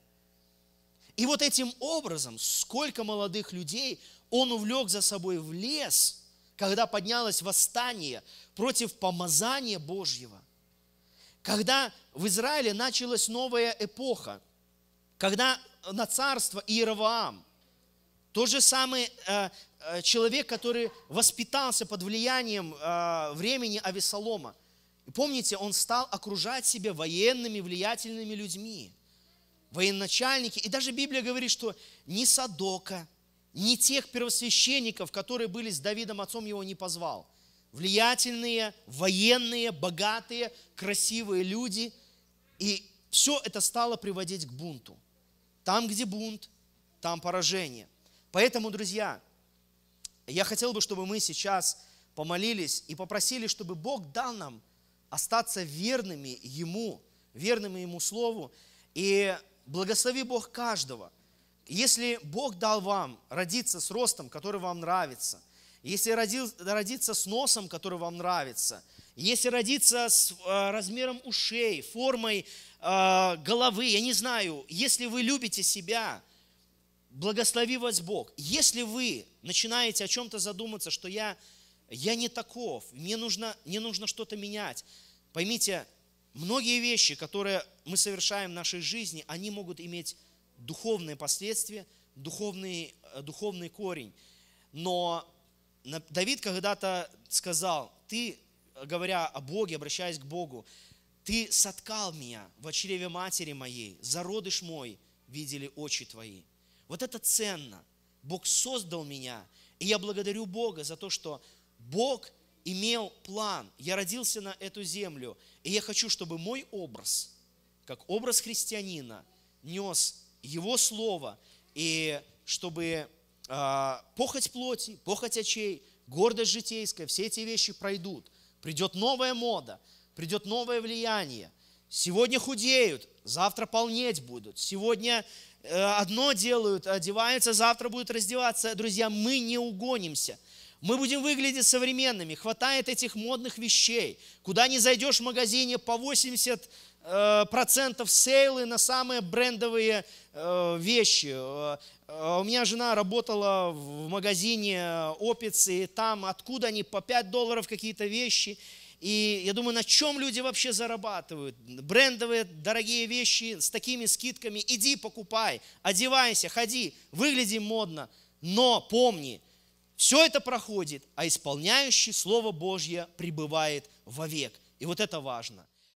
И вот этим образом, сколько молодых людей он увлек за собой в лес, когда поднялось восстание против помазания Божьего – когда в Израиле началась новая эпоха, когда на царство Иеровоам, тот же самый э, э, человек, который воспитался под влиянием э, времени Авесолома. И помните, он стал окружать себя военными, влиятельными людьми, военачальники. И даже Библия говорит, что ни Садока, ни тех первосвященников, которые были с Давидом, отцом его, не позвал – влиятельные, военные, богатые, красивые люди. И все это стало приводить к бунту. Там, где бунт, там поражение. Поэтому, друзья, я хотел бы, чтобы мы сейчас помолились и попросили, чтобы Бог дал нам остаться верными Ему, верными Ему Слову. И благослови Бог каждого. Если Бог дал вам родиться с ростом, который вам нравится – если родил, родиться с носом, который вам нравится, если родиться с э, размером ушей, формой э, головы, я не знаю, если вы любите себя, благослови вас Бог. Если вы начинаете о чем-то задуматься, что я, я не таков, мне нужно, мне нужно что-то менять, поймите, многие вещи, которые мы совершаем в нашей жизни, они могут иметь духовные последствия, духовный, э, духовный корень. Но Давид когда-то сказал, ты, говоря о Боге, обращаясь к Богу, ты соткал меня в чреве матери моей, зародыш мой видели очи твои. Вот это ценно. Бог создал меня, и я благодарю Бога за то, что Бог имел план. Я родился на эту землю, и я хочу, чтобы мой образ, как образ христианина, нес Его Слово, и чтобы а, похоть плоти, похоть очей, гордость житейская, все эти вещи пройдут. Придет новая мода, придет новое влияние. Сегодня худеют, завтра полнеть будут. Сегодня э, одно делают, одеваются, завтра будут раздеваться. Друзья, мы не угонимся. Мы будем выглядеть современными. Хватает этих модных вещей. Куда не зайдешь в магазине по 80 Э, процентов сейлы на самые брендовые э, вещи. Э, у меня жена работала в магазине Опиц, и там откуда они по 5 долларов какие-то вещи. И я думаю, на чем люди вообще зарабатывают? Брендовые, дорогие вещи с такими скидками. Иди, покупай, одевайся, ходи, выгляди модно. Но помни, все это проходит, а исполняющий Слово Божье пребывает вовек. И вот это важно.